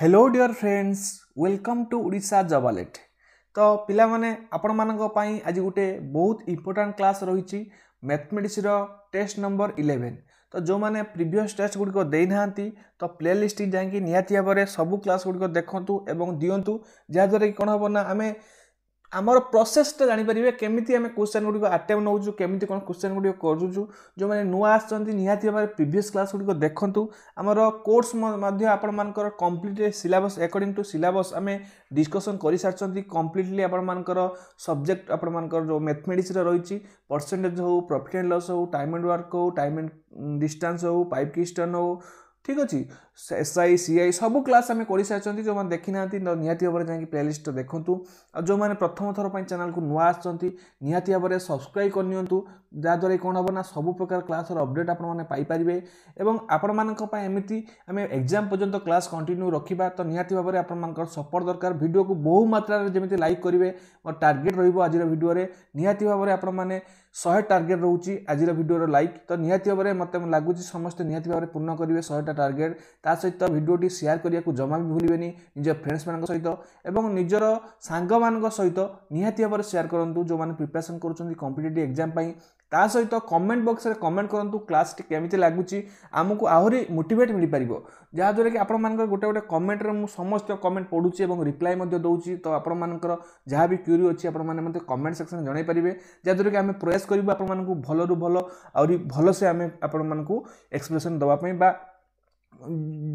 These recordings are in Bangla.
hello dear friends welcome to Odisha ଜବାଲେଟ୍ ତ ପିଲାମାନେ ଆପଣମାନଙ୍କ ପାଇଁ ଆଜି ଗୋଟେ ବହୁତ ଇମ୍ପୋର୍ଟାଣ୍ଟ କ୍ଲାସ୍ ରହିଛି ମ୍ୟାଥମେଟିକ୍ସର ଟେଷ୍ଟ ନମ୍ବର ଇଲେଭେନ୍ ତ ଯେଉଁମାନେ ପ୍ରିଭିୟସ୍ ଟେଷ୍ଟ ଗୁଡ଼ିକ ଦେଇନାହାନ୍ତି ତ ପ୍ଲେ ଲିଷ୍ଟ ଯାଇକି ନିହାତି ଭାବରେ ସବୁ କ୍ଲାସ୍ ଗୁଡ଼ିକ ଦେଖନ୍ତୁ ଏବଂ ଦିଅନ୍ତୁ ଯାହାଦ୍ୱାରା କି କ'ଣ ହେବ ନା ଆମେ ଆମର ପ୍ରସେସଟା ଜାଣିପାରିବେ କେମିତି ଆମେ କୋଶ୍ଚିନ୍ ଗୁଡ଼ିକ ଆଟେମ୍ ନେଉଛୁ କେମିତି କ'ଣ କୋଶ୍ଚିନ୍ ଗୁଡ଼ିକ କରୁଛୁ ଯେଉଁମାନେ ନୂଆ ଆସୁଛନ୍ତି ନିହାତି ଭାବରେ ପ୍ରିଭିୟସ୍ କ୍ଲାସ୍ ଗୁଡ଼ିକ ଦେଖନ୍ତୁ ଆମର କୋର୍ସ ମଧ୍ୟ ଆପଣମାନଙ୍କର completely syllabus according to syllabus ଆମେ ଡିସ୍କସନ୍ କରିସାରିଛନ୍ତି କମ୍ପ୍ଲିଟଲି ଆପଣମାନଙ୍କର ସବଜେକ୍ଟ ଆପଣମାନଙ୍କର ଯେଉଁ ମ୍ୟାଥମେଟିକ୍ସର ରହିଛି ପରସେଣ୍ଟେଜ୍ ହେଉ ପ୍ରଫିଟ୍ ଆଣ୍ଡ ଲସ୍ ହେଉ ଟାଇମ୍ ଆଣ୍ଡ ୱାର୍କ ହେଉ ଟାଇମ୍ ଆଣ୍ଡ ଡିଷ୍ଟାନ୍ସ ହେଉ ପାଇପ୍ କିଷ୍ଟନ୍ ହେଉ ଠିକ୍ ଅଛି এସ୍ଆଇ ସିଆଇ ସବୁ କ୍ଲାସ୍ ଆମେ କରିସାରିଛନ୍ତି ଯେଉଁମାନେ ଦେଖିନାହାନ୍ତି ନିହାତି ଭାବରେ ଯାଇକି ପ୍ଲେଲିଷ୍ଟ ଦେଖନ୍ତୁ ଆଉ ଯେଉଁମାନେ ପ୍ରଥମ ଥର ପାଇଁ ଚ୍ୟାନେଲକୁ ନୂଆ ଆସିଛନ୍ତି ନିହାତି ଭାବରେ ସବସ୍କ୍ରାଇବ୍ କରିନିଅନ୍ତୁ ଯାହାଦ୍ୱାରା କ'ଣ ହେବ ନା ସବୁ ପ୍ରକାର କ୍ଲାସ୍ର ଅପଡ଼େଟ୍ ଆପଣମାନେ ପାଇପାରିବେ ଏବଂ ଆପଣମାନଙ୍କ ପାଇଁ ଏମିତି ଆମେ ଏକ୍ଜାମ୍ ପର୍ଯ୍ୟନ୍ତ କ୍ଲାସ୍ କଣ୍ଟିନ୍ୟୁ ରଖିବା ତ ନିହାତି ଭାବରେ ଆପଣମାନଙ୍କର ସପୋର୍ଟ ଦରକାର ଭିଡ଼ିଓକୁ ବହୁ ମାତ୍ରାରେ ଯେମିତି ଲାଇକ୍ କରିବେ ମୋର ଟାର୍ଗେଟ୍ ରହିବ ଆଜିର ଭିଡ଼ିଓରେ ନିହାତି ଭାବରେ ଆପଣମାନେ ଶହେ ଟାର୍ଗେଟ୍ ରହୁଛି ଆଜିର ଭିଡ଼ିଓର ଲାଇକ୍ ତ ନିହାତି ଭାବରେ ମୋତେ ଲାଗୁଛି ସମସ୍ତେ ନିହାତି ଭାବରେ ପୂର୍ଣ୍ଣ କରିବେ ଶହେଟା ଟାର୍ଗେଟ୍ ତା ସହିତ ଭିଡ଼ିଓଟି ସେୟାର କରିବାକୁ ଜମା ବି ଭୁଲିବେନି ନିଜ ଫ୍ରେଣ୍ଡସ୍ମାନଙ୍କ ସହିତ ଏବଂ ନିଜର ସାଙ୍ଗମାନଙ୍କ ସହିତ ନିହାତି ଭାବରେ ସେୟାର କରନ୍ତୁ ଯେଉଁମାନେ ପ୍ରିପାରେସନ୍ କରୁଛନ୍ତି କମ୍ପିଟେଟିଭ୍ ଏକ୍ଜାମ୍ ପାଇଁ ତା ସହିତ କମେଣ୍ଟ ବକ୍ସରେ କମେଣ୍ଟ କରନ୍ତୁ କ୍ଲାସ୍ଟି କେମିତି ଲାଗୁଛି ଆମକୁ ଆହୁରି ମୋଟିଭେଟ୍ ମିଳିପାରିବ ଯାହାଦ୍ୱାରା କି ଆପଣମାନଙ୍କର ଗୋଟେ ଗୋଟେ କମେଣ୍ଟରେ ମୁଁ ସମସ୍ତ କମେଣ୍ଟ ପଢ଼ୁଛି ଏବଂ ରିପ୍ଲାଏ ମଧ୍ୟ ଦେଉଛି ତ ଆପଣମାନଙ୍କର ଯାହା ବି କ୍ୟୁରି ଅଛି ଆପଣମାନେ ମୋତେ କମେଣ୍ଟ ସେକ୍ସନ୍ ଜଣାଇପାରିବେ ଯାହାଦ୍ୱାରା କି ଆମେ ପ୍ରୟାସ କରିବୁ ଆପଣମାନଙ୍କୁ ଭଲରୁ ଭଲ ଆହୁରି ଭଲସେ ଆମେ ଆପଣମାନଙ୍କୁ ଏକ୍ସପ୍ରେସନ୍ ଦେବା ପାଇଁ ବା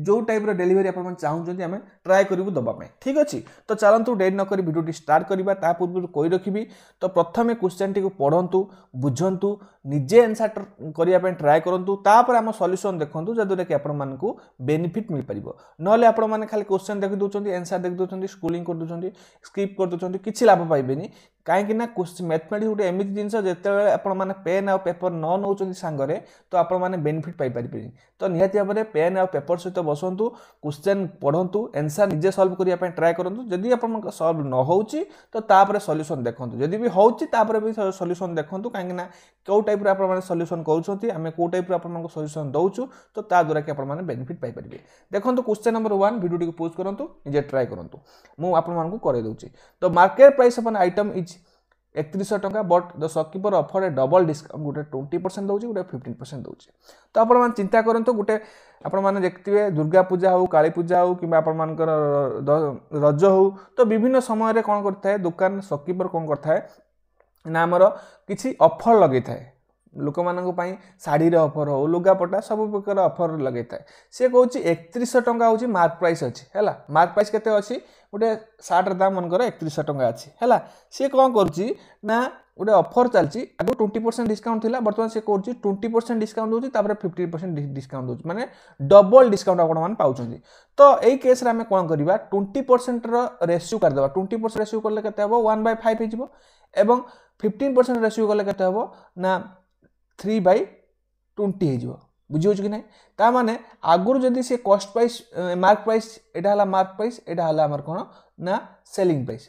ଯେଉଁ ଟାଇପ୍ର ଡେଲିଭରି ଆପଣମାନେ ଚାହୁଁଛନ୍ତି ଆମେ ଟ୍ରାଏ କରିବୁ ଦେବା ପାଇଁ ଠିକ୍ ଅଛି ତ ଚାଲନ୍ତୁ ଡେରି ନକରି ଭିଡ଼ିଓଟି ଷ୍ଟାର୍ଟ କରିବା ତା ପୂର୍ବରୁ କହି ରଖିବି ତ ପ୍ରଥମେ କ୍ୱେଶ୍ଚନ୍ଟିକୁ ପଢ଼ନ୍ତୁ ବୁଝନ୍ତୁ ନିଜେ ଆନ୍ସର୍ କରିବା ପାଇଁ ଟ୍ରାଏ କରନ୍ତୁ ତାପରେ ଆମ ସଲ୍ୟୁସନ୍ ଦେଖନ୍ତୁ କି ଆପଣମାନଙ୍କୁ ବେନିଫିଟ୍ ମିଳିପାରିବ ନହେଲେ ଆପଣମାନେ ଖାଲି କ୍ୱେଶ୍ଚନ୍ ଦେଖିଦେଉଛନ୍ତି ଦେଉଛନ୍ତି ଦେଖିଦେଉଛନ୍ତି ସ୍କୁଲିଂ କରିଦେଉଛନ୍ତି ସ୍କିପ୍ କରିଦେଉଛନ୍ତି କିଛି ଲାଭ ପାଇବେନି କାହିଁକିନା ମ୍ୟାଥମେଟିକ୍ସ ଗୋଟେ ଏମିତି ଜିନିଷ ଯେତେବେଳେ ଆପଣମାନେ ପେନ୍ ଆଉ ପେପର୍ ନ ନେଉଛନ୍ତି ସାଙ୍ଗରେ ତ ଆପଣମାନେ ବେନିଫିଟ୍ ପାଇପାରିବେନି ତ ନିହାତି ଭାବରେ ପେନ୍ ଆଉ ପେପର୍ ସହିତ ବସନ୍ତୁ କ୍ୱେଶ୍ଚେନ୍ ପଢ଼ନ୍ତୁ ଏନ୍ସାର୍ ନିଜେ ସଲ୍ଭ କରିବା ପାଇଁ ଟ୍ରାଏ କରନ୍ତୁ ଯଦି ଆପଣଙ୍କ ସଲ୍ଭ ନ ହେଉଛି ତ ତାପରେ ସଲ୍ୟୁସନ୍ ଦେଖନ୍ତୁ ଯଦି ବି ହେଉଛି ତାପରେ ବି ସଲ୍ୟୁସନ୍ ଦେଖନ୍ତୁ କାହିଁକିନା କେଉଁ ଟାଇପ୍ର ଆପଣମାନେ ସଲ୍ୟୁସନ୍ କରୁଛନ୍ତି ଆମେ କେଉଁ ଟାଇପ୍ର ଆପଣମାନଙ୍କୁ ସଲ୍ୟୁସନ୍ ଦେଉଛୁ ତ ତା ଦ୍ୱାରା କି ଆପଣମାନେ ବେନିଫିଟ୍ ପାଇପାରିବେ ଦେଖନ୍ତୁ କ୍ୱେଶ୍ଚେନ୍ ନମ୍ବର ୱାନ୍ ଭିଡ଼ିଓଟିକୁ ପୋଜ୍ କରନ୍ତୁ ନିଜେ ଟ୍ରାଏ କରନ୍ତୁ ମୁଁ ଆପଣମାନଙ୍କୁ କରାଇ ଦେଉଛି ତ market price of an item is একত্রিশশো টঙ্কা but the shopkeeper offer a double discount গোটে টোয়েন্টি পরসেন্ট দেଉଛି গোটে ফিফটিন পরসেন্ট দেଉଛି তো ଆପଣମାନେ ଚିନ୍ତା କରନ୍ତୁ ଗୋଟେ ଆପଣମାନେ ଦେଖିଥିବେ ଦୁର୍ଗା ପୂଜା ହଉ କାଳୀ ପୂଜା ହଉ କିମ୍ବା ଆପଣମାନଙ୍କର ରଜ ହଉ ତ ବିଭିନ୍ନ ସମୟରେ କ'ଣ କରିଥାଏ ଦୋକାନ ସପକିପର କ'ଣ କରିଥାଏ ନା ଆମର କିଛି ଅଫର୍ ଲଗାଇଥାଏ ଲୋକମାନଙ୍କ ପାଇଁ ଶାଢ଼ୀର ଅଫର୍ ହେଉ ଲୁଗାପଟା ସବୁ ପ୍ରକାର ଅଫର୍ ଲଗାଇଥାଏ ସେ କହୁଛି ଏକତିରିଶହ ଟଙ୍କା ହେଉଛି ମାର୍କ ପ୍ରାଇସ୍ ଅଛି ହେଲା ମାର୍କ ପ୍ରାଇସ୍ କେତେ ଅଛି ଗୋଟେ ସାର୍ଟର ଦାମ୍ ମନେକର ଏକତିରିଶହ ଟଙ୍କା ଅଛି ହେଲା ସିଏ କ'ଣ କରୁଛି ନା ଗୋଟେ ଅଫର୍ ଚାଲିଛି ଆଗରୁ ଟ୍ୱେଣ୍ଟି ପରସେଣ୍ଟ ଡିସ୍କାଉଣ୍ଟ ଥିଲା ବର୍ତ୍ତମାନ ସେ କରୁଛି ଟ୍ୱେଣ୍ଟି ପରସେଣ୍ଟ ଡିସ୍କାଉଣ୍ଟ ଦେଉଛି ତାପରେ ଫିଫ୍ଟି ପରସେଣ୍ଟ ଡିସକାଉଣ୍ଟ ଦେଉଛି ମାନେ ଡବଲ ଡିସକାଉଣ୍ଟ ଆପଣମାନେ ପାଉଛନ୍ତି ତ ଏଇ କେସ୍ରେ ଆମେ କ'ଣ କରିବା ଟ୍ୱେଣ୍ଟି ପରସେଣ୍ଟର ରେସିଓ କରିଦେବା ଟ୍ୱେଣ୍ଟି ପରସେଣ୍ଟ ରେସିଓ କଲେ କେତେ ହେବ ୱାନ୍ ବାଇ ଫାଇଭ୍ ହେଇଯିବ ଏବଂ ଫିଫ୍ଟିନ୍ ପରସେଣ୍ଟ ରେସିଓ କଲେ କେତେ ହେବ ନା ଥ୍ରୀ ବାଇ ଟ୍ୱେଣ୍ଟି ହେଇଯିବ ବୁଝିହେଉଛି କି ନାହିଁ ତାମାନେ ଆଗରୁ ଯଦି ସେ କଷ୍ଟ ପ୍ରାଇସ୍ ମାର୍କ ପ୍ରାଇସ୍ ଏଇଟା ହେଲା ମାର୍କ ପ୍ରାଇସ୍ ଏଇଟା ହେଲା ଆମର କ'ଣ ନା ସେଲିଂ ପ୍ରାଇସ୍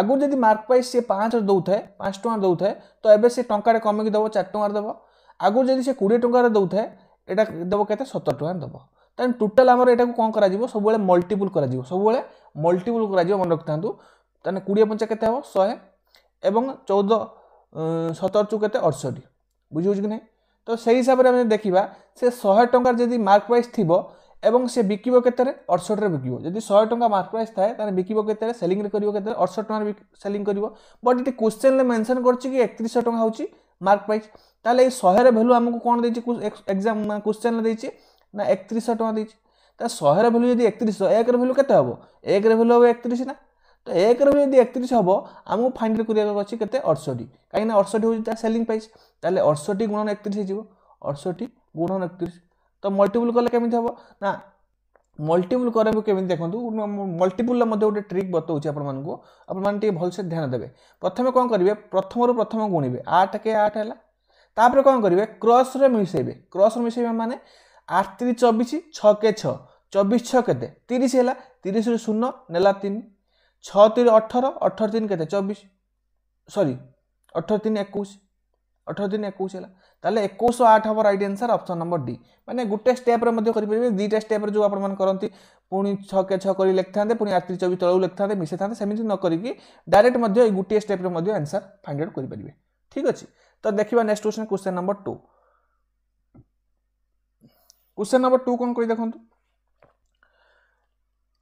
ଆଗରୁ ଯଦି ମାର୍କ ପ୍ରାଇସ୍ ସେ ପାଞ୍ଚରେ ଦେଉଥାଏ ପାଞ୍ଚ ଟଙ୍କା ଦେଉଥାଏ ତ ଏବେ ସେ ଟଙ୍କାଟେ କମେଇକି ଦେବ ଚାରି ଟଙ୍କାରେ ଦେବ ଆଗରୁ ଯଦି ସେ କୋଡ଼ିଏ ଟଙ୍କାରେ ଦେଉଥାଏ ଏଇଟା ଦେବ କେତେ ସତର ଟଙ୍କାରେ ଦେବ ତାହେଲେ ଟୋଟାଲ୍ ଆମର ଏଇଟାକୁ କ'ଣ କରାଯିବ ସବୁବେଳେ ମଲ୍ଟିପୁଲ୍ କରାଯିବ ସବୁବେଳେ ମଲ୍ଟିପୁଲ୍ କରାଯିବ ମନେ ରଖିଥାନ୍ତୁ ତାହେଲେ କୋଡ଼ିଏ ପଞ୍ଚା କେତେ ହେବ ଶହେ ଏବଂ ଚଉଦ ସତର କେତେ ଅଠଷଠି ବୁଝିହେଉଛି କି ନାହିଁ ତ ସେଇ ହିସାବରେ ଆମେ ଦେଖିବା ସେ ଶହେ ଟଙ୍କାର ଯଦି ମାର୍କ ପ୍ରାଇସ୍ ଥିବ ଏବଂ ସେ ବିକିବ କେତେରେ ଅଠଷଠିରେ ବିକିବ ଯଦି ଶହେ ଟଙ୍କା ମାର୍କ ପ୍ରାଇସ୍ ଥାଏ ତାହେଲେ ବିକିବ କେତେରେ ସେଲିଂରେ କରିବ କେତେରେ ଅଠଷଠି ଟଙ୍କାରେ ସେଲିଂ କରିବ ବଟ୍ ଏଠି କ୍ୱେଶ୍ଚେନ୍ରେ ମେନ୍ସନ୍ କରିଛି କି ଏକତିରିଶହ ଟଙ୍କା ହେଉଛି ମାର୍କ ପ୍ରାଇସ୍ ତାହେଲେ ଏଇ ଶହେର ଭ୍ୟାଲୁ ଆମକୁ କ'ଣ ଦେଇଛି ଏକ୍ଜାମ୍ ମାନେ କ୍ୱେଶ୍ଚେନ୍ରେ ଦେଇଛି ନା ଏକତିରିଶହ ଟଙ୍କା ଦେଇଛି ତା ଶହେର ଭ୍ୟାଲୁ ଯଦି ଏକତିରିଶହ ଏକର ଭ୍ୟାଲୁ କେତେ ହେବ ଏକର ଭ୍ୟାଲୁ ହେବ ଏକତିରିଶ ନା ତ ଏକରେ ଯଦି ଏକତିରିଶ ହେବ ଆମକୁ ଫାଇନାଲ୍ କରିବାକୁ ଅଛି କେତେ ଅଠଷଠି କାହିଁକିନା ଅଠଷଠି ହେଉଛି ତା ସେଲିଂ ପ୍ରାଇସ୍ ତାହେଲେ ଅଠଷଠି ଗୁଣନ ଏକତିରିଶ ହେଇଯିବ ଅଠଷଠି ଗୁଣନ ଏକତିରିଶ ତ ମଲ୍ଟିପୁଲ୍ କଲେ କେମିତି ହେବ ନା ମଲ୍ଟିପୁଲ୍ କରିବାକୁ କେମିତି ଦେଖନ୍ତୁ ମଲ୍ଟିପୁଲ୍ର ମଧ୍ୟ ଗୋଟେ ଟ୍ରିକ୍ ବତାଉଛି ଆପଣମାନଙ୍କୁ ଆପଣମାନେ ଟିକେ ଭଲସେ ଧ୍ୟାନ ଦେବେ ପ୍ରଥମେ କ'ଣ କରିବେ ପ୍ରଥମରୁ ପ୍ରଥମ ଗୁଣିବେ ଆଠ କେ ଆଠ ହେଲା ତାପରେ କ'ଣ କରିବେ କ୍ରସ୍ରେ ମିଶାଇବେ କ୍ରସ୍ରେ ମିଶାଇବେ ମାନେ ଆଠ ତିନି ଚବିଶ ଛଅ କେ ଛଅ ଚବିଶ ଛଅ କେତେ ତିରିଶ ହେଲା ତିରିଶରୁ ଶୂନ ନେଲା ତିନି ছ তিন অঠর অঠর তিন কেতে চবিশ সরি অঠর তিন একুশ অঠর তিন একুশ হল তাহলে একুশ আট হব right answer option number D মানে গোটে স্টেপ্রে করে দুইটা স্টেপ্রে যে আপনার করতে পুঁ ছকে ছ করে লেখি থাকে পুঁ আটত্রিশ চবিশ তলু লেখি থাকে মিশাই থাকে সেমিতি নকরিকি ডাইরেক্ট এই গোটিয়ে স্টেপ্রে আনসার ফাইন্ড আউট করে পারবে ঠিক আছে তো দেখা next question question number two question number two কম করে দেখুন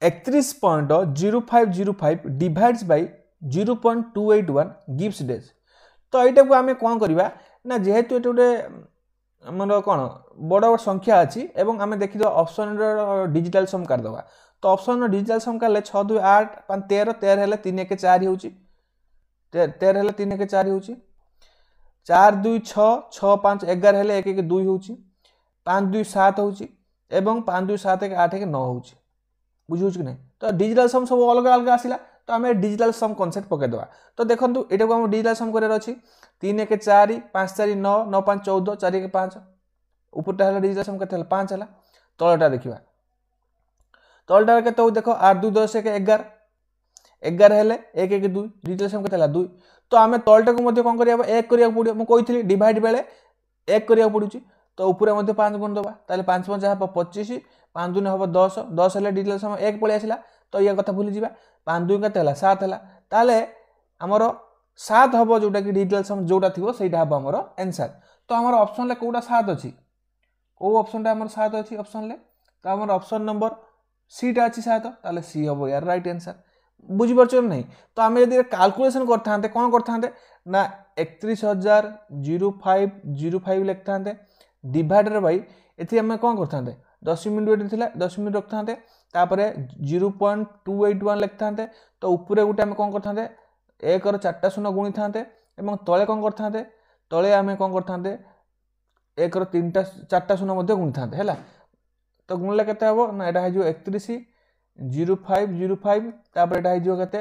একত্রিশ point zero five zero five divides by zero point two eight one gives days তো এইটাକୁ ଆମେ କ'ଣ କରିବା ନା ଯେହେତୁ ଏଠି ଗୋଟେ ଆମର କ'ଣ ବଡ଼ ବଡ଼ ସଂଖ୍ୟା ଅଛି ଏବଂ ଆମେ ଦେଖିଦେବା ଅପସନ୍ର ଡିଜିଟାଲ୍ ସମ୍ କାଢ଼ିଦେବା ତ ଅପସନ୍ର ଡିଜିଟାଲ୍ ସମ୍ କାଢ଼ିଲେ ଛଅ ଦୁଇ ଆଠ ପାଞ୍ଚ ତେର ତେର ହେଲେ ତିନି ଏକ ଚାରି ହେଉଛି ତେର ହେଲେ ତିନି ଏକ ଚାରି ହେଉଛି ଚାରି ଦୁଇ ଛଅ ଛଅ ପାଞ୍ଚ ଏଗାର ହେଲେ ଏକ ଏକ ଦୁଇ ହେଉଛି ପାଞ୍ଚ ଦୁଇ ସାତ ହେଉଛି ଏବଂ ପାଞ୍ଚ ଦୁଇ ସାତ ଏକ ଆଠ ଏକ ନଅ ହେଉଛି ବୁଝିହେଉଛି କି ନାହିଁ ତ ଡିଜିଟାଲ ସମ୍ ସବୁ ଅଲଗା ଅଲଗା ଆସିଲା ତ ଆମେ ଡିଜିଟାଲ ସମ୍ କନସେପ୍ଟ ପକାଇଦେବା ତ ଦେଖନ୍ତୁ ଏଇଟାକୁ ଆମର ଡିଜିଟାଲ ସମ୍ କରିବାର ଅଛି ତିନି ଏକ ଚାରି ପାଞ୍ଚ ଚାରି ନଅ ନଅ ପାଞ୍ଚ ଚଉଦ ଚାରି ଏକ ପାଞ୍ଚ ଉପରଟା ହେଲା ଡିଜିଟାଲ ସମ୍ କେତେ ହେଲା ପାଞ୍ଚ ହେଲା ତଳଟା ଦେଖିବା তলটার কেতে দেখ আট দুই দশ এক এগার এগার হলে এক এক দুই দ্বিতীয় সংখ্যা কেতে দুই তো আমি তলটাকে কম করা এক করা পড়ে মুি ডিভাইড বেড়ে এক করা পড়ুছি তো উপরে মধ্যে পাঁচ গুণ দেবা তাহলে পাঁচ পঞ্চা হব পঁচিশ পাঁচ দুই হব দশ দশ হলে ডিটেল সময় এক পড়ে আসলা তো ইয়া কথা ভুলে যা পাঁচ দুই কেতে হল সাত হল তাহলে আমার সাত হব যেটা কি ডিটেল সম যেটা থাকবে সেইটা হব আমার আনসার তো আমার অপশনলে কোটা সাত অছি কেউ অপশনটা আমার সাত অছি অপশনলে তো আমার অপশন নম্বর সিটা আছে সাত তাহলে সি হব ইয়ার রাইট আনসার বুঝিপারছ না তো আমি যদি ক্যালকুলেশন করতে কোণ করতে না একত্রিশ হাজার জিরো ফাইভ জিরো ফাইভ লিখতে ডিভাইডেড বাই এটি আমি কম করতে দশ মিনিট এটি লা দশ মিনিট রক্ষা তাপরে zero point two eight one লেখি তো উপরে গোটে আমি কম করতে একর চারটা শূন্য গুণি থাকে এবং তলে কম করতে তলে আমি কম করতে একর তিনটা চারটা শূন্য মধ্যে গুণি থাকে হল তো গুণলে কেতে হব না এটা হয়ে একত্রিশ জিরো ফাইভ জিরো ফাইভ তাপরে এটা হয়ে কেতে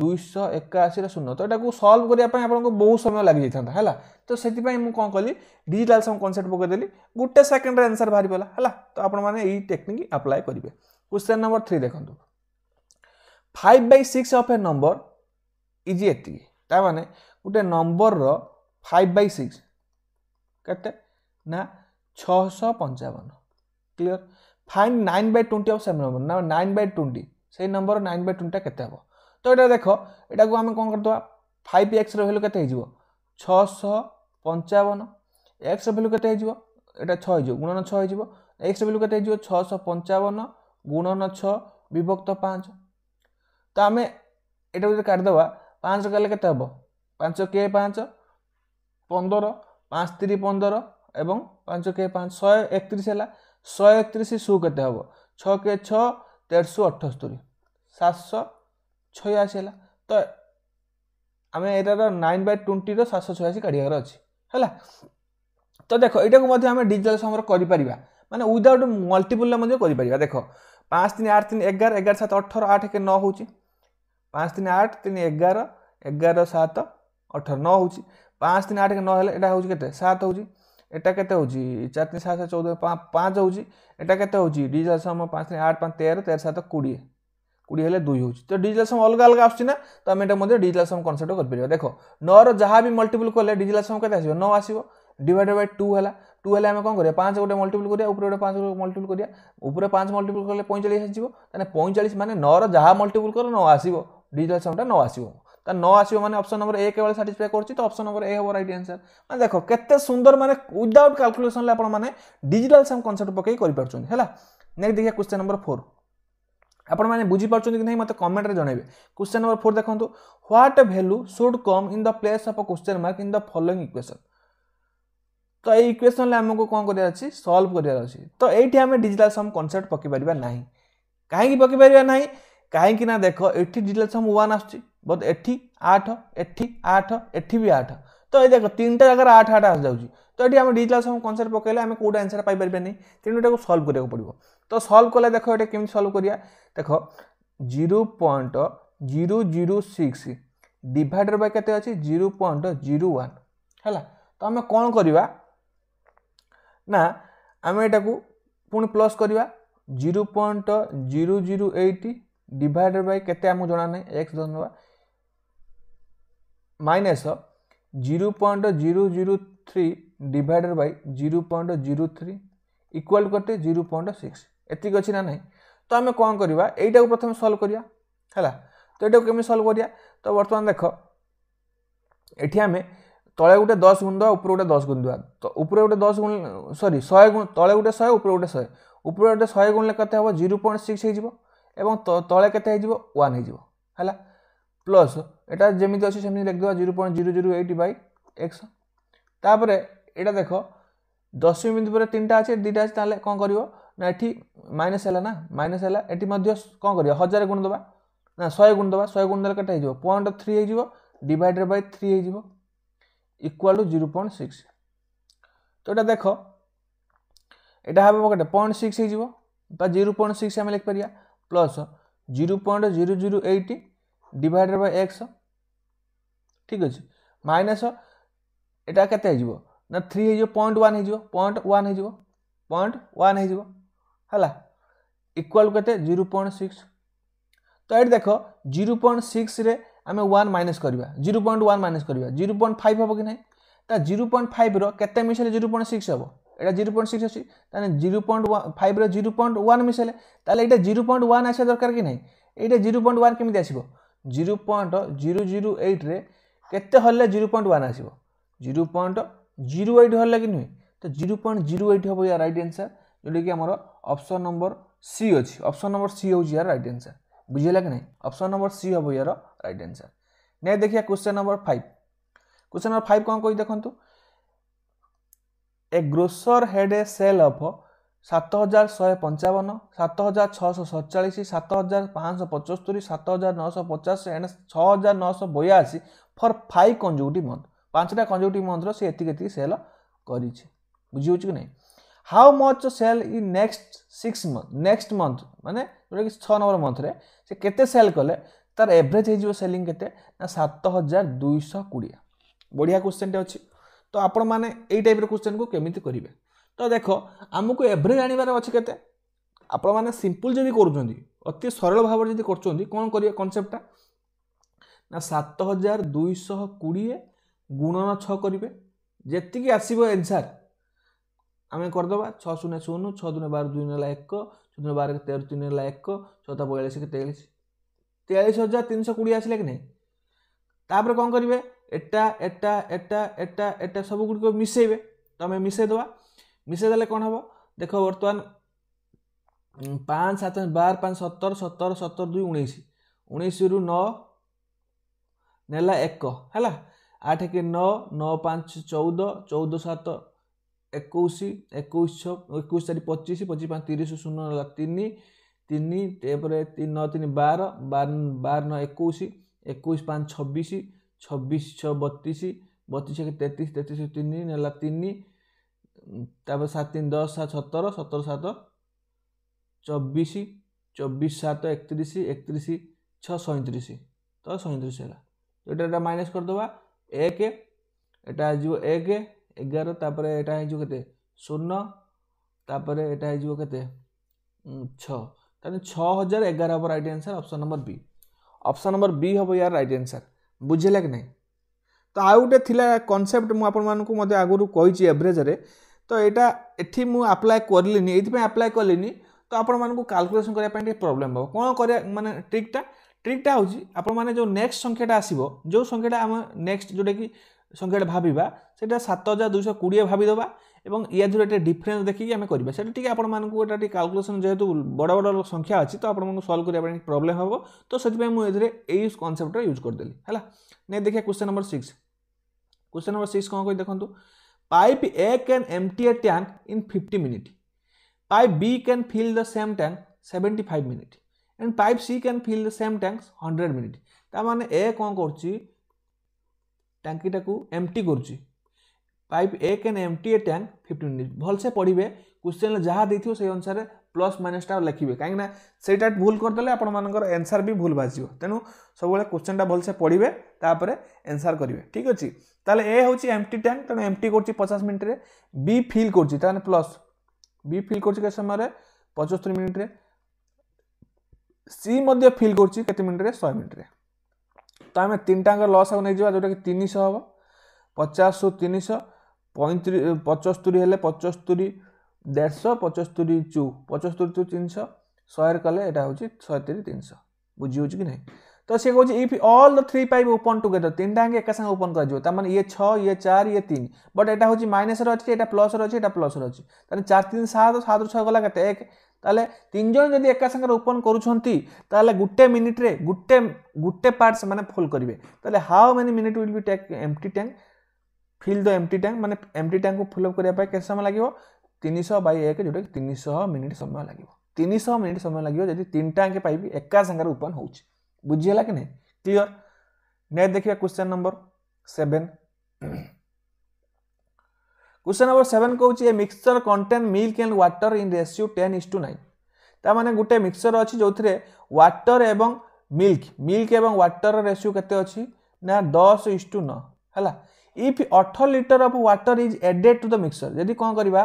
ଦୁଇଶହ ଏକାଅଶୀର ଶୂନ ତ ଏଟାକୁ ସଲ୍ଭ କରିବା ପାଇଁ ଆପଣଙ୍କୁ ବହୁତ ସମୟ ଲାଗିଯାଇଥାନ୍ତା ହେଲା ତ ସେଥିପାଇଁ ମୁଁ କ'ଣ କଲି ଡିଜିଟାଲ୍ ସମ୍ କନସେପ୍ଟ ପକାଇଦେଲି ଗୋଟେ ସେକେଣ୍ଡରେ ଆନ୍ସର୍ ବାହାରିଗଲା ହେଲା ତ ଆପଣମାନେ ଏଇ ଟେକ୍ନିକ୍ ଆପ୍ଲାଏ କରିବେ କ୍ୱେଶ୍ଚନ୍ ନମ୍ବର ଥ୍ରୀ ଦେଖନ୍ତୁ five by six of a number is ଏତିକି ତାମାନେ ଗୋଟେ ନମ୍ବରର ଫାଇଭ୍ ବାଇ ସିକ୍ସ କେତେ ନା ଛଅଶହ ପଞ୍ଚାବନ clear fine nine by twenty of same number ନା ନାଇନ୍ ବାଇ ଟ୍ୱେଣ୍ଟି ସେଇ ନମ୍ବର ନାଇନ୍ ବାଇ ଟ୍ୱେଣ୍ଟିଟା କେତେ ହେବ ତ ଏଇଟା ଦେଖ ଏଇଟାକୁ ଆମେ କ'ଣ କରିଦେବା ଫାଇଭ ଏକ୍ସର ଭାଲ୍ୟୁ କେତେ ହେଇଯିବ ଛଅଶହ ପଞ୍ଚାବନ ଏକ୍ସର ଭାଲ୍ୟୁ କେତେ ହେଇଯିବ ଏଇଟା ଛଅ ହେଇଯିବ ଗୁଣନ ଛଅ ହେଇଯିବ ଏକ୍ସର ଭାଲ୍ୟୁ କେତେ ହେଇଯିବ ଛଅଶହ ପଞ୍ଚାବନ ଗୁଣନ ଛଅ ବିଭକ୍ତ ପାଞ୍ଚ ତ ଆମେ ଏଇଟାକୁ ଯଦି କାଢ଼ିଦେବା ପାଞ୍ଚ କହିଲେ କେତେ ହେବ ପାଞ୍ଚ କେ ପାଞ୍ଚ ପନ୍ଦର ପାଞ୍ଚ ତିରିଶ ପନ୍ଦର ଏବଂ ପାଞ୍ଚ କେ ପାଞ୍ଚ ଶହେ ଏକତିରିଶ ହେଲା ଶହେ ଏକତିରିଶ ସୁ କେତେ ହେବ ଛଅ କେ ଛଅ ତେରଶହ ଅଠସ୍ତରୀ ସାତଶହ ଛୟାଅଶୀ ହେଲା ତ ଆମେ ଏଇଟାର ନାଇନ୍ ବାଇ ଟ୍ୱେଣ୍ଟିର ସାତଶହ ଛୟାଅଶୀ କାଢ଼ିବାର ଅଛି ହେଲା ତ ଦେଖ ଏଇଟାକୁ ମଧ୍ୟ ଆମେ ଡିଜିଟାଲ ସମର କରିପାରିବା ମାନେ ୱିଦାଉଟ୍ ମଲ୍ଟିପୁଲ୍ରେ ମଧ୍ୟ କରିପାରିବା ଦେଖ ପାଞ୍ଚ ତିନି ଆଠ ତିନି ଏଗାର ଏଗାର ସାତ ଅଠର ଆଠ ଏକ ନଅ ହେଉଛି ପାଞ୍ଚ ତିନି ଆଠ ତିନି ଏଗାର ଏଗାର ସାତ ଅଠର ନଅ ହେଉଛି ପାଞ୍ଚ ତିନି ଆଠ ଏକ ନଅ ହେଲେ ଏଇଟା ହେଉଛି କେତେ ସାତ ହେଉଛି ଏଇଟା କେତେ ହେଉଛି ଚାରି তিন সাত সাত চৌদ ପାଞ୍ଚ ହେଉଛି ଏଇଟା କେତେ ହେଉଛି ডিজিটাল সম ପାଞ୍ଚ তিন ଆଠ ପାଞ୍ଚ ତେର ତେର ସାତ କୋଡ଼ିଏ কোড়ি হলে দুই হচ্ছে তো ডিজিটাল সম অলগা অলগা আসছে না তো আমি এটা মধ্যে ডিজিটাল সম কনসেপ্ট করিপার দেখ নর যা বি মল্টিপুল কলে ডিজিটাল সম কে আসবে ন আসব ডিভাইডেড বাই টু হল টু হলে আমি কম করিয়া পাঁচ গোটে মল্টিপুল করিয়া উপরে গোটে পাঁচ মল্টিপুল করিয়া উপরে পাঁচ মল্টিপুল কলে পঁয়চাশ আসব তাহলে পঁয়চাশ মানে নর যা মল্টিপুল কর ন আসব ডিজিটাল সমটা ন আসব তা ন আসব মানে অপশন নম্বর এ কেবল সাটিসফাই করছি তো অপশন নম্বর এ হব রাইট আনসার মানে দেখ কেতে সুন্দর মানে উইদাউট ক্যালকুলেসন আপনার ডিজিটাল সম কনসেপ্ট পকাই করে পারছেন হল নেক্সট দেখা কোশ্চেন নম্বর ফোর आपने मैंने कि नहीं मत कमेंट में जनवे क्वेश्चन नंबर फोर देखो what value should come in the place of a question mark in the following equation तो ये इक्वेसन आमको कौन कर सल्व कर तो ये आम डिजिटाल सम कनसेप्ट पकईपर ना कहीं पक पकईपर ना कहीं देख ये डिजिटाल सम वन आठ आठ एटी आठ तो ये देख तीन टा जगार आठ आठ आस जाऊँच तो ये आम सम कनसेप्ट पकड़े आम कौट आन्सर पाइपर नहीं तेनालीटा सल्व करा पड़ा তো সলভ কলে দেখ এটা কেমি সলভ করিয়া দেখ zero point zero zero six divided by কেতে অছি জিরো পয়েন্ট জিরো ওয়ান হ্যাঁ তো আমি কোণ করিবা না আমি এটাকু পুনি প্লস করিবা zero point zero zero eight divided by কেতে আমি জনা নাই এক্স ধরে নেওয়া minus zero point zero zero three divided by zero point zero three equal করতে জিরো পয়েন্ট সিক্স ଏତିକି ଅଛି ନା ନାହିଁ ତ ଆମେ କ'ଣ କରିବା ଏଇଟାକୁ ପ୍ରଥମେ ସଲ୍ଭ କରିବା ହେଲା ତ ଏଇଟାକୁ କେମିତି ସଲ୍ଭ କରିବା ତ ବର୍ତ୍ତମାନ ଦେଖ ଏଠି ଆମେ ତଳେ ଗୋଟେ ଦଶ ଗୁଣ ଦେବା ଉପରେ ଗୋଟେ ଦଶ ଗୁଣ ଦେବା ତ ଉପରେ ଗୋଟେ ଦଶ ଗୁଣ ସରି ଶହେ ଗୁଣ ତଳେ ଗୋଟେ ଶହେ ଉପରେ ଗୋଟେ ଶହେ ଉପରେ ଗୋଟେ ଶହେ ଗୁଣିଲେ କେତେ ହେବ ଜିରୋ ପଏଣ୍ଟ ସିକ୍ସ ହେଇଯିବ ଏବଂ ତଳେ କେତେ ହେଇଯିବ ୱାନ୍ ହେଇଯିବ ହେଲା ପ୍ଲସ୍ এটা ଯେମିତି ଅଛି সেমি লিখদেওয়া zero point zero zero eight by X তাপরে এটা দেখো দশমিক বিন্দু পরে তিনটা আছে দুইটা আছে তাহলে কম করব ନା ଏଠି ମାଇନସ୍ ହେଲା ନା ମାଇନସ୍ ହେଲା ଏଠି ମଧ୍ୟ କ'ଣ କରିବା ହଜାରେ ଗୁଣ ଦେବା ନା ଶହେ ଗୁଣ ଦେବା ଶହେ ଗୁଣ ଦେଲେ କେତେ ହେଇଯିବ ପଏଣ୍ଟ ଥ୍ରୀ ହେଇଯିବ ଡିଭାଇଡ଼େଡ଼ ବାଇ ଥ୍ରୀ ହେଇଯିବ equal to zero point six ତ ଏଇଟା ଦେଖ ଏଇଟା ହେବ କେତେ ପଏଣ୍ଟ ସିକ୍ସ ହେଇଯିବ বা জিরো পয়েন্ট সিক্স আমি লিখিপারা plus zero point zero zero eight divided by X ଠିକ୍ ଅଛି ମାଇନସ୍ ଏଇଟା କେତେ ହେଇଯିବ ନା ଥ୍ରୀ ହେଇଯିବ ପଏଣ୍ଟ ୱାନ୍ ହେଇଯିବ ପଏଣ୍ଟ ୱାନ୍ ହେଇଯିବ ପଏଣ୍ଟ ୱାନ୍ ହେଇଯିବ ହେଲା ইকুয়াল কেতে জিরো পয়েন্ট সিক্স তো এটি দেখ জিরো পয়েন্ট সিক্সরে আমি ওয়ান মাইনাস করা জিরো পয়েন্ট ওয়ান মাইনাস করা জিরো পয়েন্ট ফাইভ হব কি না তা জিরো পয়েন্ট ফাইভর কেতে মিশালে জিরো পয়েন্ট সিক্স হব এটা জিরো পয়েন্ট সিক্স অছি তাহলে জিরো পয়েন্ট ফাইভর জিরো পয়েন্ট ওয়ান মিশালে তাহলে এটা জিরো পয়েন্ট ওয়ান আসা দরকার কি না এইটা জিরো পয়েন্ট ওয়ান কেমি আসব জিরো পয়েন্ট জিরো জিরো এইট্রে কেতে হলে জিরো পয়েন্ট ওয়ান আসব জিরো পয়েন্ট জিরো এইট হলে কি নুহে তো জিরো পয়েন্ট জিরো এইট হব ইয়ার রাইট আনসার যেটা কি আমার ଅପସନ୍ ନମ୍ବର ସି ଅଛି ଅପସନ୍ ନମ୍ବର ସି ହେଉଛି ଏହାର ରାଇଟ୍ ଆନ୍ସର୍ ବୁଝିହେଲା କି ନାହିଁ ଅପସନ୍ ନମ୍ବର ସି ହେବ ଏହାର ରାଇଟ୍ ଆନ୍ସର୍ ନେକ୍ସଟ ଦେଖିବା question number five question number five କ'ଣ କହି ଦେଖନ୍ତୁ a grocer had a sale of ସାତ ହଜାର ଶହେ ପଞ୍ଚାବନ ସାତ ହଜାର ଛଅଶହ ସତଚାଳିଶ ସାତ ହଜାର ପାଞ୍ଚଶହ ପଞ୍ଚସ୍ତରୀ ସାତ ହଜାର ନଅଶହ ପଚାଶ ଏଣ୍ଡ ଛଅ ହଜାର ନଅଶହ ବୟାଅଶୀ ଫର୍ ଫାଇଭ୍ କଞ୍ଜୁକୁଟି ମନ୍ଥ ପାଞ୍ଚଟା କଞ୍ଜୁକୁଟି ମନ୍ଥର ସେ ଏତିକି ଏତିକି ସେଲ୍ କରିଛି ବୁଝିହେଉଛି କି ନାହିଁ ହାଉ ମଚ୍ ସେଲ୍ ଇ next six month next month ମାନେ ଯେଉଁଟାକି ଛଅ ନମ୍ବର ମନ୍ଥରେ ସେ କେତେ ସେଲ୍ କଲେ ତାର ଏଭରେଜ୍ ହେଇଯିବ ସେଲିଂ କେତେ ନା ସାତ ହଜାର ଦୁଇଶହ କୋଡ଼ିଏ ବଢ଼ିଆ କ୍ୱେଶ୍ଚନ୍ଟେ ଅଛି ତ ଆପଣମାନେ ଏଇ ଟାଇପ୍ର କ୍ୱେଶ୍ଚନ୍କୁ କେମିତି କରିବେ ତ ଦେଖ ଆମକୁ ଏଭରେଜ୍ ଆଣିବାର ଅଛି କେତେ ଆପଣମାନେ ସିମ୍ପଲ୍ ଯଦି କରୁଛନ୍ତି ଅତି ସରଳ ଭାବରେ ଯଦି କରୁଛନ୍ତି କ'ଣ କରିବେ କନସେପ୍ଟଟା ନା ସାତ ହଜାର ଦୁଇଶହ କୋଡ଼ିଏ ଗୁଣନ ଛଅ କରିବେ ଯେତିକି ଆସିବ ଏନ୍ସାର୍ ଆମେ କରିଦେବା ଛଅ ଶୂନ ଶୂନ ଛଅ ଦୁଇ ବାର ଦୁଇ ନେଲା ଏକ ଛଅ ଦୁଇ ବାର ତେର ତିନି ନେଲା ଏକ ଛଅଟା ବୟାଳିଶ ତେୟାଳିଶ ତେୟାଳିଶ ହଜାର ତିନିଶହ କୋଡ଼ିଏ ଆସିଲା କି ନାହିଁ ତାପରେ କ'ଣ କରିବେ ଏଟା ଏଟା ଏଟା ଏଟା ଏଟା ସବୁଗୁଡ଼ିକ ମିଶାଇବେ ତମେ ମିଶାଇଦେବା ଦେଲେ କ'ଣ ହେବ ଦେଖ ବର୍ତ୍ତମାନ ପାଞ୍ଚ ସାତ ବାର ପାଞ୍ଚ ସତର ସତର ସତର ଦୁଇ ଉଣେଇଶ ଉଣେଇଶରୁ ନଅ ନେଲା ଏକ ହେଲା ଆଠ କି ନଅ ନଅ ପାଞ୍ଚ ଚଉଦ ଚଉଦ ସାତ একুশ একুশ ছ একুশ চারি পঁচিশ পঁচিশ পাঁচ তিরিশ শূন্য তিন তিন তারপরে তিন ন তিন বার বার বার ন একুশ একুশ পাঁচ ছবিশ ছবিশ ছ বত্রিশ বত্রিশ এক তেত্রিশ তেত্রিশ তিন নেলা তিন তারপরে সাত তিন দশ সাত সতেরো সতেরো সাত চবিশ চবিশ সাত একত্রিশ একত্রিশ ছ সৈত্রিশ তো সৈত্রিশ হল এটা এটা মাইনাস করদেবা এক এটা আসব এক এগার তাপরে এটা হয়ে কেতে শূন্য তাপরে এটা হয়ে কেতে ছ তাহলে ছ হাজার এগার হব right answer option number B option number B হব ইয়ার রাইট আনসার বুঝলে কি না তো আউ গোটে লা কনসেপ্ট মু আপনার মধ্যে আগর কইছি এভরেজরে তো এটা এটি মু আপ্লাই করলিনি এইপাই আপ্লাই কলিনি তো আপনার কাল্কুলেসন করা টিকে প্রোবলেম হব কোণ করা মানে ট্রিকটা ট্রিকটা হচ্ছে আপনার যে নেক্সট সংখ্যাটা আসব যে সংখ্যাটা আমার নেক্সট যেটা কি সংখ্যাটা ভাবিবা সেটা সাত হাজার দুইশ কোড়িয়ে ভাবিদেবা এবং ইয়া দেহ একটা ডিফরেন্স দেখি আমি করবা সেটা টিকি আপনার এটা টিকি কাল্কুলেসন যেহেতু বড় বড় সংখ্যা আছে তো আপনার সলভ করা প্রোবলেম হব তো সেই মুঝে এই কনসেপ্টটা ইউজ করেদেলি হল নে দেখা question number six question number six কম দেখুন pipe A can empty a tank in fifty minute pipe B can fill the same tank seventy five minute and pipe C can fill the same tanks hundred minute ताने ए कौन कर टांगीटा को एम टी कर पाइप एक and empty a tank fifteen minute भलसे पढ़े क्वेश्चन जहाँ दे थो अनुसार प्लस माइनसटा लिखे कहीं भूल करदे आपर एनसर भी भूल बाजि तेणु सब क्वेश्चन टाइम भलसे पढ़े एनसर करेंगे ठीक अच्छे तेल ए हूँ एम टी टैंक तेनाली एम टी कर पचास मिनिट्रे बी फिल कर प्लस बी फिल कर समय पचस्तरी मिनिट्रे सी फिल कर मिनिट्रे शहे मिनिट्रे तिनटाको लसुन जोटाकि तिनशासु तिन सय पैँति पचस्तुरी हो पचस्तोरी देढश पचस्तुरी चु पचस्तोरी तु तिन कले एटा छ तिन सय बुझिहेछ कि नै तो सी कौन if all the three pipe open together तीन टाँग एक साथ ओपन कर ये छः ये चार ये तीन बट यहाँ हूँ माइनस अच्छे ये प्लस अच्छे ये प्लस अच्छे तेल चार तीन सात सात छः गला के एक ତାହେଲେ ତିନି ଜଣ ଯଦି ଏକା ସାଙ୍ଗରେ ଓପନ୍ କରୁଛନ୍ତି ତାହେଲେ ଗୋଟେ ମିନିଟ୍ରେ ଗୋଟେ ଗୋଟେ ପାର୍ଟ ସେମାନେ ଫୁଲ୍ କରିବେ ତାହେଲେ how many minute will be take empty tank fill the empty tank ମାନେ ଏମ୍ଟି ଟ୍ୟାଙ୍କକୁ ଫିଲ୍ଅପ୍ କରିବା ପାଇଁ କେତେ ସମୟ ଲାଗିବ ତିନିଶହ ବାଇ ଏକ ଯେଉଁଟାକି ତିନିଶହ ମିନିଟ୍ ସମୟ ଲାଗିବ ତିନିଶହ ମିନିଟ୍ ସମୟ ଲାଗିବ ଯଦି ତିନି ଟ୍ୟାଙ୍କ ପାଇପ୍ ଏକା ସାଙ୍ଗରେ ଓପନ୍ ହେଉଛି बुझिएगा कि नहीं क्लीयर ने देखिए question number seven question number seven कहे mixture contain milk and water in ratio ten is to nine ता मैंने गोटे मिक्सचर अच्छी जो थे वाटर एवं मिल्क मिल्क एवं व्टर रेसिओ के ना दस इज टू नौ इफ अठ litre of water is added to the mixer जदि कौन करवा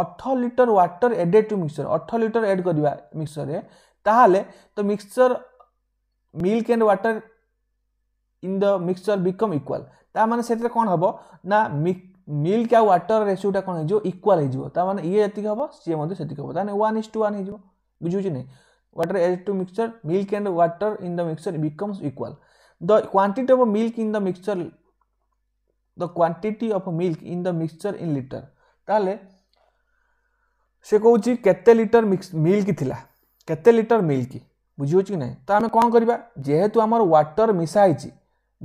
अठ litre water added to mixer अठ लिटर एड करवा मिक्सचर ताहले तो mixture milk and water in the mixture become equal ताकि से कौन हम ना मिल्क आउ व्टर रेसीोटा कौन होक्वाल होने ये जीक हम सी से हम ताने वाने टू वाने बुझे ना water as to mixture milk and water in the mixture becomes equal the quantity of milk in the mixture the quantity of milk in the mixture in litre ताल से कौच केतर मिक्स मिल्क थी केतर मिल्क ବୁଝିହେଉଛି କି ନାହିଁ ତ ଆମେ କ'ଣ କରିବା ଯେହେତୁ ଆମର ୱାଟର୍ ମିଶା ହେଇଛି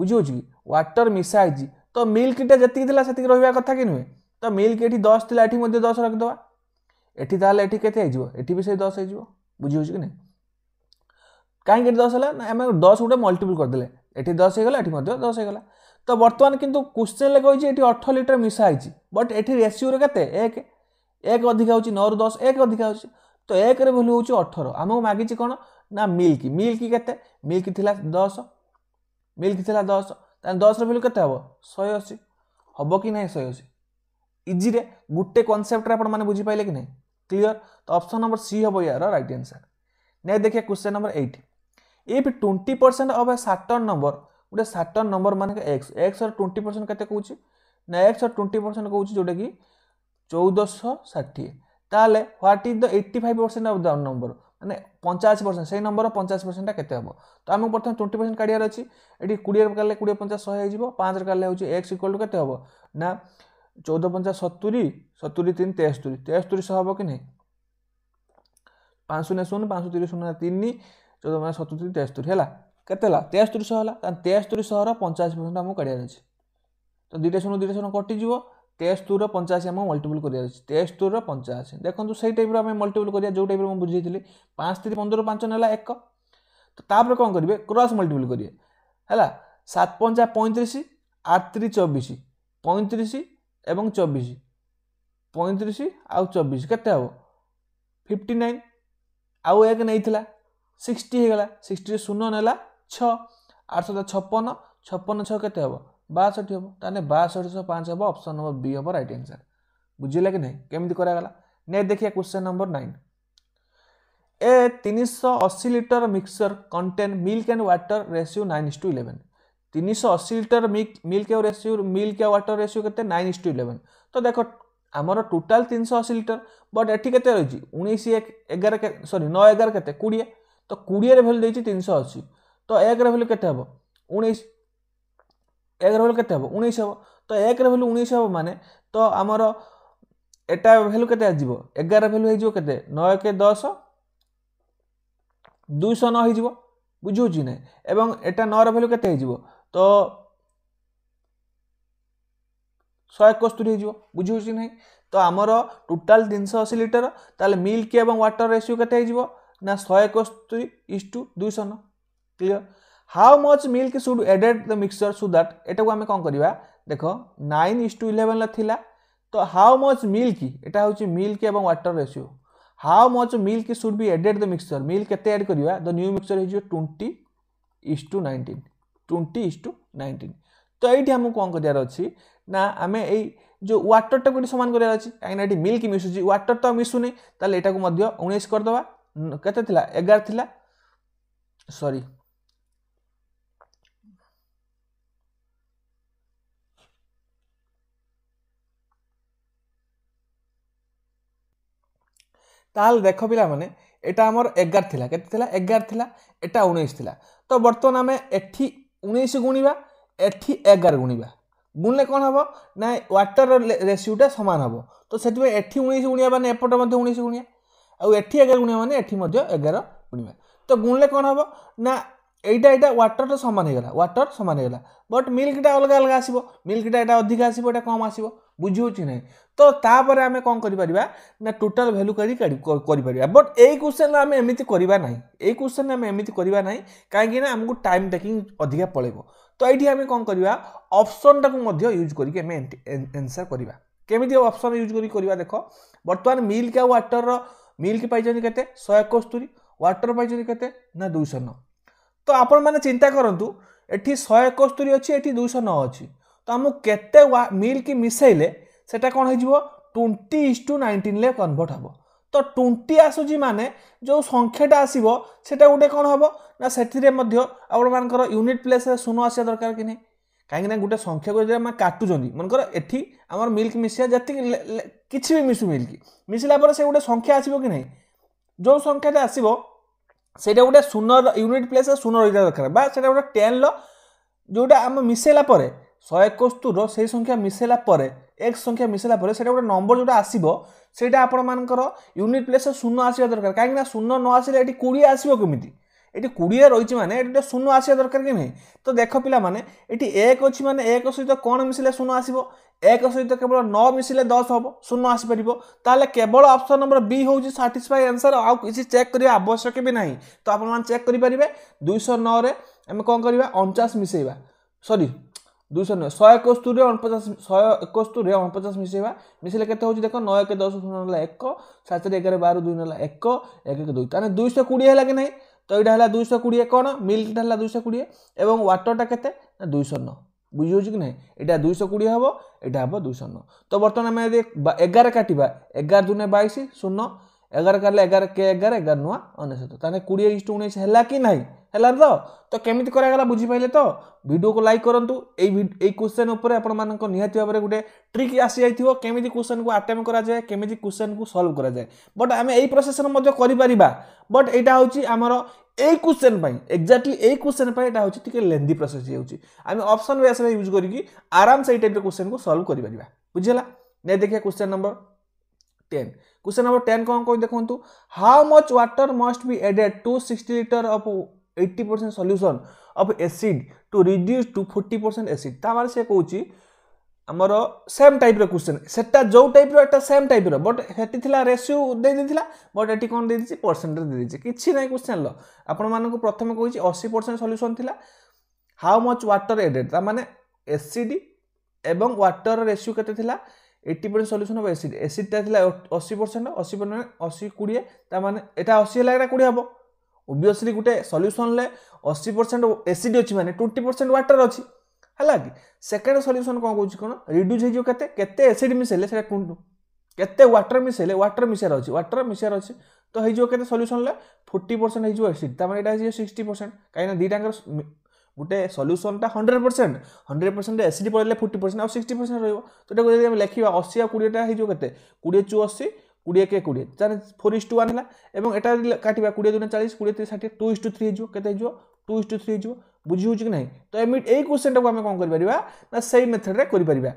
ବୁଝିହେଉଛି କି ୱାଟର୍ ମିଶା ହେଇଛି ତ ମିଲ୍କଟା ଯେତିକି ଥିଲା ସେତିକି ରହିବା କଥା କି ନୁହେଁ ତ ମିଲ୍କ ଏଠି ଦଶ ଥିଲା ଏଠି ମଧ୍ୟ ଦଶ ରଖିଦେବା ଏଠି ତାହେଲେ ଏଠି କେତେ ହେଇଯିବ ଏଠି ବି ସେଇ ଦଶ ହେଇଯିବ ବୁଝିହେଉଛି କି ନାହିଁ କାହିଁକି ଏଠି ଦଶ ହେଲା ନା ଆମେ ଦଶ ଗୋଟେ ମଲ୍ଟିପୁଲ୍ କରିଦେଲେ ଏଠି ଦଶ ହେଇଗଲା ଏଠି ମଧ୍ୟ ଦଶ ହେଇଗଲା ତ ବର୍ତ୍ତମାନ କିନ୍ତୁ କୋଶ୍ଚିନ୍ରେ କହିଛି ଏଠି ଅଠର ଲିଟର ମିଶା ହେଇଛି ବଟ୍ ଏଠି ରେସିଓରେ କେତେ ଏକ ଏକ ଅଧିକା ହେଉଛି ନଅରୁ ଦଶ ଏକ ଅଧିକା ହେଉଛି ତ ଏକରେ ଭୁଲ ହେଉଛି ଅଠର ଆମକୁ ମାଗିଛି କ'ଣ ना मिल्क मिल्क के मिल्क था दस मिल्क था दस दस रैल्यू के शहे अशी हम कि ना शहे अशी इजी रे गोटे कनसेप्ट बुझीपाले कि ना क्लीयर तो अप्सन नंबर सी हम यार रईट आनसर ने देखिए question number eight if twenty percent of a certain number गोटे साटन नंबर मान एक्स एक्स ट्वेंटी परसेंट के ना एक्स ट्वेंटी परसेंट कौन जोटा कि चौदहश ठाठी ताल what is the eighty five percent of the number মানে পঞ্চাশ পরসেন্ট সেই নম্বর পঞ্চাশ পরসেন্টটা কেতে হব তো আমি প্রথমে টোয়েন্টি পরসেন্ট কাড়িয়ার অছি এটি কুড়ি কালে কুড়ি পঞ্চাশ শহে হয়ে যাব পাঁচরে কালে হচ্ছে এক্স ইকুয়াল টু কেতে হব না চৌদ পঞ্চাশ সতুরি সতুরি তিন তেস্তরি তেস্তরি শহ হব কি না পাঁচ শূন্য শূন্য পাঁচ তিরি শূন্য তিন চৌদ পঞ্চাশ সতুরি তেস্তরি হল কেতে হল তেস্তরি শহ হল কারণ তেস্তরি শহর পঞ্চাশ পরসেন্ট আমি কাড়িয়ার অছি তো দুইটা শূন্য দুইটা শূন্য কটিযোগ ତେସ୍ତୁର ପଞ୍ଚାଅଶୀ ଆମକୁ ମଲ୍ଟିପୁଲ୍ କରିବାର ଅଛି ତେସ୍ତୁର ପଞ୍ଚାଅଶୀ ଦେଖନ୍ତୁ ସେଇ ଟାଇପ୍ର ଆମେ ମଲ୍ଟିପୁଲ୍ କରିବା ଯେଉଁ ଟାଇପ୍ର ମୁଁ ବୁଝେଇଥିଲି ପାଞ୍ଚ ତିରି ପନ୍ଦର ପାଞ୍ଚ ନେଲା ଏକ ତ ତା'ପରେ କ'ଣ କରିବେ କ୍ରସ୍ ମଲ୍ଟିପୁଲ୍ କରିବେ ହେଲା ସାତ ପଞ୍ଚା ପଇଁତିରିଶ ଆଠତିରି ଚବିଶ ପଇଁତିରିଶ ଏବଂ ଚବିଶ ପଇଁତିରିଶ ଆଉ ଚବିଶ କେତେ ହେବ ଫିଫ୍ଟି ନାଇନ୍ ଆଉ ଏକ ନେଇଥିଲା ସିକ୍ସଟି ହେଇଗଲା ସିକ୍ସଟିରେ ଶୂନ ନେଲା ଛଅ ଆଠଶହ ଛପନ ଛପନ ଛଅ କେତେ ହେବ ବାଷଠି ହେବ ତାହେଲେ ବାଷଠି ଶହ ପାଞ୍ଚ ହେବ ଅପସନ୍ ନମ୍ବର ବି ହେବ ରାଇଟ୍ ଆନ୍ସର୍ ବୁଝିଲା କି ନାହିଁ କେମିତି କରାଗଲା ନେକ୍ସଟ ଦେଖିବା କ୍ୱେଶ୍ଚନ୍ ନମ୍ବର ନାଇନ୍ ଏ ତିନିଶହ ଅଶୀ litre mixture contain milk and water ratio nine is to eleven ତିନିଶହ ଅଶୀ ଲିଟର ମିଲ୍କ ଆଉ ରେସିଓ ମିଲ୍କ ଆଉ ୱାଟର ରେସିଓ କେତେ ନାଇନ୍ ଇସ୍ ଟୁ ଇଲେଭେନ୍ ତ ଦେଖ ଆମର ଟୋଟାଲ୍ ତିନିଶହ ଅଶୀ ଲିଟର ବଟ୍ ଏଠି କେତେ ରହିଛି ଉଣେଇଶ ଏଗାର ସରି ନଅ ଏଗାର କେତେ କୋଡ଼ିଏ ତ କୋଡ଼ିଏରେ ଭ୍ୟାଲ୍ୟୁ ଦେଇଛି ତିନିଶହ ଅଶୀ ତ ଏକରେ ଭ୍ୟାଲ୍ୟୁ କେତେ ହେବ ଉଣେଇଶ ଏକର ଭ୍ୟାଲ୍ୟୁ କେତେ ହେବ ଉଣେଇଶ ହେବ ତ ଏକର ଭ୍ୟାଲ୍ୟୁ ଉଣେଇଶ ହେବ ମାନେ ତ ଆମର ଏଟା ଭ୍ୟାଲ୍ୟୁ କେତେ ଆସିଯିବ ଏଗାର ଭ୍ୟାଲ୍ୟୁ ହେଇଯିବ କେତେ ନଅ ଏକ ଦଶ ଦୁଇଶହ ନଅ ହେଇଯିବ ବୁଝିହେଉଛି ନାହିଁ ଏବଂ ଏଟା ନଅର ଭ୍ୟାଲ୍ୟୁ କେତେ ହେଇଯିବ ତ ଶହେ ଏକସ୍ତରୀ ହେଇଯିବ ବୁଝିହେଉଛି ନାହିଁ ତ ଆମର ଟୋଟାଲ୍ ତିନିଶହ ଅଶୀ ଲିଟର ତାହେଲେ ମିଲ୍କ ଏବଂ ୱାଟର ରେସିଓ କେତେ ହେଇଯିବ ନା ଶହେ ଏକସ୍ତରୀ ଇସ୍ ଟୁ ଦୁଇଶହ ନଅ clear how much milk should added the mixture so that এটাকে আমি কম করা দেখ নাইন ইস টু ইলেভেন লা তো হাউ মচ মিল্ক এটা হচ্ছে মিল্ক এবং water ratio how much milk should be added the mixture milk কেতে এড করা দ নিউ মিক্সচর হয়েছে twenty is to nineteen twenty is to nineteen তো এইটি আমি কম করার অছি না আমি এই যে ওয়াটরটাকে এটি সমান করার অছি কারণ এটি মিল্ক মিশুছি ওয়াটর তো মিশুনি তাহলে এটাকে মধ্য উনিশ করেদেবা কেতে লা এগার লা সরি ତାହେଲେ ଦେଖ ପିଲାମାନେ ଏଇଟା ଆମର ଏଗାର ଥିଲା କେତେ ଥିଲା ଏଗାର ଥିଲା ଏଇଟା ଉଣେଇଶ ଥିଲା ତ ବର୍ତ୍ତମାନ ଆମେ ଏଠି ଉଣେଇଶ ଗୁଣିବା ଏଠି ଏଗାର ଗୁଣିବା গুণলে କ'ଣ ହେବ ନା ୱାଟର ରେସିଓଟା ସମାନ ହେବ ତ ସେଥିପାଇଁ ଏଠି ଉଣେଇଶ ଗୁଣିବା ମାନେ ଏପଟ ମଧ୍ୟ ଉଣେଇଶ ଗୁଣିବା ଆଉ ଏଠି ଏଗାର ଗୁଣିବା ମାନେ ଏଠି ମଧ୍ୟ ଏଗାର ଗୁଣିବା ତ ଗୁଣିଲେ କ'ଣ ହେବ ନା ଏଇଟା ଏଇଟା ୱାଟରଟା ସମାନ ହେଇଗଲା ୱାଟର ସମାନ ହେଇଗଲା ବଟ୍ ମିଲ୍କଟା ଅଲଗା ଅଲଗା ଆସିବ ମିଲ୍କଟା ଏଇଟା ଅଧିକା ଆସିବ ଏଇଟା କମ୍ ଆସିବ বুঝিহଉଛି ନାହିଁ ତ ତାପରେ ଆମେ କ'ଣ କରିପାରିବା ନା ଟୋଟାଲ୍ ଭ୍ୟାଲୁ କରି କରିପାରିବା ବଟ୍ ଏଇ କ୍ୱେଶ୍ଚନ୍ ଆମେ ଏମିତି କରିବା ନାହିଁ ଏଇ କ୍ୱେଶ୍ଚନ୍ ଆମେ ଏମିତି କରିବା ନାହିଁ କାହିଁକିନା ଆମକୁ ଟାଇମ୍ ଟେକିଂ ଅଧିକା ପଳେଇବ ତ ଏଇଠି ଆମେ କ'ଣ କରିବା ଅପସନ୍ଟାକୁ ମଧ୍ୟ ୟୁଜ୍ କରିକି ଆମେ ଏନ୍ସର୍ କରିବା କେମିତି ଅପସନ୍ ୟୁଜ୍ କରିକି କରିବା ଦେଖ ବର୍ତ୍ତମାନ ମିଲ୍କ ଆଉ ୱାଟର୍ର ମିଲ୍କ ପାଇଛନ୍ତି କେତେ ଶହେ ଏକସ୍ତରୀ ୱାଟର୍ ପାଇଛନ୍ତି କେତେ ନା ଦୁଇଶହ ନଅ ତ ଆପଣମାନେ ଚିନ୍ତା କରନ୍ତୁ ଏଠି ଶହେ ଏକସ୍ତରୀ ଅଛି ଏଠି ଦୁଇଶହ ନଅ ଅଛି তো আমি কেতে মিল্ক মিଶାইলে সেটা କ'ଣ ହେଇଯିବ ଟ୍ୱେଣ୍ଟି ଇଜ୍ ଟୁ ନାଇଣ୍ଟିନ୍ରେ କନଭର୍ଟ ହେବ ତ ଟ୍ୱେଣ୍ଟି ଆସୁଛି ମାନେ ଯେଉଁ ସଂଖ୍ୟାଟା ଆସିବ ସେଟା ଗୋଟେ କ'ଣ ହେବ ନା ସେଥିରେ ମଧ୍ୟ ଆପଣମାନଙ୍କର ୟୁନିଟ୍ ପ୍ଲେସ୍ରେ ଶୂନ ଆସିବା ଦରକାର କି ନାହିଁ କାହିଁକିନା ଗୋଟେ ସଂଖ୍ୟାକୁ ଯଦି ଆମେ କାଟୁଛନ୍ତି ମନେକର ଏଠି ଆମର ମିଲ୍କ ମିଶିବା ଯେତିକି କିଛି ବି ମିଶୁ ମିଲ୍କ ମିଶିଲା ପରେ ସେ ଗୋଟେ ସଂଖ୍ୟା ଆସିବ କି ନାହିଁ ଯେଉଁ ସଂଖ୍ୟାଟା ଆସିବ ସେଇଟା ଗୋଟେ ଶୂନ ୟୁନିଟ୍ ପ୍ଲେସ୍ରେ ଶୂନ ରହିବା ଦରକାର ବା ସେଇଟା ଗୋଟେ ଟେନ୍ର ଯେଉଁଟା ଆମେ ମିଶାଇଲା ପରେ ଶହେ ଏକସ୍ତୁର ସେଇ ସଂଖ୍ୟା ମିଶାଇଲା ପରେ ଏକ୍ସ ସଂଖ୍ୟା ମିଶାଇଲା ପରେ ସେଇଟା ଗୋଟେ ନମ୍ବର ଯେଉଁଟା ଆସିବ ସେଇଟା ଆପଣମାନଙ୍କର ୟୁନିଟ୍ ପ୍ଲେସ୍ରେ ଶୂନ ଆସିବା ଦରକାର କାହିଁକିନା ଶୂନ ନ ଆସିଲେ ଏଠି କୋଡ଼ିଏ ଆସିବ କେମିତି ଏଠି କୋଡ଼ିଏ ରହିଛି ମାନେ ଏଠି ଗୋଟେ ଶୂନ ଆସିବା ଦରକାର କି ନାହିଁ ତ ଦେଖ ପିଲାମାନେ ଏଠି ଏକ ଅଛି ମାନେ ଏକ ସହିତ କ'ଣ ମିଶିଲେ ଶୂନ ଆସିବ ଏକ ସହିତ କେବଳ ନଅ ମିଶିଲେ ଦଶ ହେବ ଶୂନ ଆସିପାରିବ ତାହେଲେ କେବଳ ଅପସନ୍ ନମ୍ବର ବି ହେଉଛି ସାଟିସ୍ଫାଏ ଆନ୍ସର୍ ଆଉ କିଛି ଚେକ୍ କରିବା ଆବଶ୍ୟକ ବି ନାହିଁ ତ ଆପଣମାନେ ଚେକ୍ କରିପାରିବେ ଦୁଇଶହ ନଅରେ ଆମେ କ'ଣ କରିବା ଅଣଚାଶ ମିଶାଇବା ସରି ଦୁଇଶହ ନୁହେଁ ଶହେ ଏକସ୍ତରୀରେ ଅଣପଚାଶ ଶହେ ଏକସ୍ତରୀରେ ଅଣପଚାଶ ମିଶାଇବା ମିଶାଇଲେ କେତେ ହେଉଛି ଦେଖ ନଅ ଏକ ଦଶ ଶୂନ ନେଲା ଏକ ସାତରେ ଏଗାର ବାର ଦୁଇ ନେଲା ଏକ ଏକ ଏକ ଦୁଇ ତାହେଲେ ଦୁଇଶହ କୋଡ଼ିଏ ହେଲା କି ନାହିଁ ତ ଏଇଟା ହେଲା ଦୁଇଶହ କୋଡ଼ିଏ କ'ଣ ମିଲ୍କଟା ହେଲା ଦୁଇଶହ କୋଡ଼ିଏ ଏବଂ ୱାଟରଟା କେତେ ନା ଦୁଇଶହ ନଅ ବୁଝି କି ନାହିଁ ଏଇଟା ଦୁଇଶହ କୋଡ଼ିଏ ହେବ ଏଇଟା ହେବ ଦୁଇଶହ ନଅ ତ ବର୍ତ୍ତମାନ ଆମେ ଯଦି ଏଗାର କାଟିବା ଏଗାର ଦୁନେ ବାଇଶ ଶୂନ ଏଗାର କାଢ଼ିଲେ ଏଗାର କେ ଏଗାର ଏଗାର ନୂଆ ଅନେଶ୍ୱତ ତାହେଲେ କୋଡ଼ିଏ ଇଷ୍ଟୁ ଉଣେଇଶ ହେଲା କି ନାହିଁ ହେଲା ତ ତ କେମିତି କରାଗଲା ବୁଝିପାରିଲେ ତ ଭିଡ଼ିଓକୁ ଲାଇକ୍ କରନ୍ତୁ ଏଇ ଏଇ କ୍ୱେଶ୍ଚନ୍ ଉପରେ ଆପଣମାନଙ୍କ ନିହାତି ଭାବରେ ଗୋଟେ ଟ୍ରିକ୍ ଆସିଯାଇଥିବ କେମିତି କ୍ୱେଶ୍ଚନ୍କୁ ଆଟେମ୍ପ କରାଯାଏ କେମିତି କ୍ୱେଶ୍ଚନ୍କୁ ସଲ୍ଭ କରାଯାଏ ବଟ୍ ଆମେ ଏଇ ପ୍ରୋସେସ୍ରେ ମଧ୍ୟ କରିପାରିବା ବଟ୍ ଏଇଟା ହେଉଛି ଆମର এই কোশ্চেন পাই এক্সাক্টলি এই কোশ্চেন পাই এটা হচ্ছে টিকে লেন্দি প্রসেস হচ্ছে আমি অপশন বেসরে ইউজ করি আরামসে এই টাইপের কোশ্চেন কু সলভ করে পারা বুঝিলা নে দেখিয়া question number ten question number ten कौन कौन देखु how much water must be added to sixty litre of eighty percent solution of acid to reduce to forty percent acid तार से कौन ଆମର ସେମ୍ ଟାଇପ୍ର କ୍ୱେଶ୍ଚନ୍ ସେଟା ଯେଉଁ ଟାଇପ୍ର ଏଟା ସେମ୍ ଟାଇପ୍ର ବଟ୍ ସେଠି ଥିଲା ରେସିଓ ଦେଇଦେଇଥିଲା ବଟ୍ ଏଠି କ'ଣ ଦେଇଦେଇଛି ପରସେଣ୍ଟରେ ଦେଇଦେଇଛି କିଛି ନାହିଁ କ୍ୱେଶ୍ଚନ୍ର ଆପଣମାନଙ୍କୁ ପ୍ରଥମେ କହିଛି ଅଶୀ ପରସେଣ୍ଟ ସଲ୍ୟୁସନ୍ ଥିଲା ହାଉ ମଚ୍ ୱାଟର୍ ଏଡେଡ୍ ତା ମାନେ ଏସିଡ୍ ଏବଂ ୱାଟର୍ ରେସିଓ କେତେ ଥିଲା এইটি পরসেন্ট সল্যুসন হব এসিড এসিডটা লা অশী পরসেন্ট অশী পরসেন্ট অশী কোড়িয়ে তার মানে এটা অশী হলে এটা কোড়িয়ে হব ওবিওসলি গোটে সল্যুসনলে অশী পরসেন্ট এসিড অছি মানে টোয়েন্টি পরসেন্ট ওয়াটার অছি ହେଲା କି ସେକେଣ୍ଡ ସଲ୍ୟୁସନ୍ କ'ଣ କହୁଛି କ'ଣ ରିଡ୍ୟୁସ୍ ହେଇଯିବ କେତେ କେତେ ଏସିଡ୍ ମିଶାଇଲେ ସେଇଟା ଟୁଣ୍ଟୁ କେତେ ୱାଟର୍ ମିଶାଇଲେ ୱାଟର୍ ମିଶାର ଅଛି ୱାଟର୍ ମିଶାର ଅଛି ତ ହେଇଯିବ କେତେ ସଲ୍ୟୁସନ୍ରେ ଫୋର୍ଟି ପରସେଣ୍ଟ ହେଇଯିବ ଏସିଡ୍ ତାମାନେ ଏଇଟା ହେଇଯିବ ସିକ୍ସଟି ପରସେଣ୍ଟ କାହିଁକିନା ଦୁଇଟାଙ୍କର ଗୋଟେ ସଲ୍ୟୁସନ୍ଟା ହଣ୍ଡ୍ରେଡ଼ ପରସେଣ୍ଟ ହଣ୍ଡ୍ରେଡ଼ ପରସେଣ୍ଟ ଏସିଡ଼ି ପଡ଼ିଲେ ଫୋର୍ଟି ପରସେଣ୍ଟ ଆଉ ସିକ୍ସଟି ପରସେଣ୍ଟ ରହିବ ଯେଉଁଟାକୁ ଯଦି ଆମେ ଲେଖିବା ଅଶୀ ଆଉ କୋଡ଼ିଏଟା ହେଇଯିବ କେତେ କୋଡ଼ିଏ ଚୁ ଅଶୀ କୋଡ଼ିଏ কে କୋଡ଼ିଏ তাহলে ଫୋର୍ ইস টু ওয়ান হল এবং এটা କାଟିବା କୋଡ଼ିଏ দুনে ଚାଳିଶ କୋଡ଼ିଏ তিরিশ ষাঠিয়ে টু ইস ଥ୍ରୀ থ্রি କେତେ ହେଇଯିବ two two is to three হয়ে বুঝি হচ্ছে কি না তো এমি এই কোশ্চেনটা আমি কম করে পারা না সেই মেথডে করে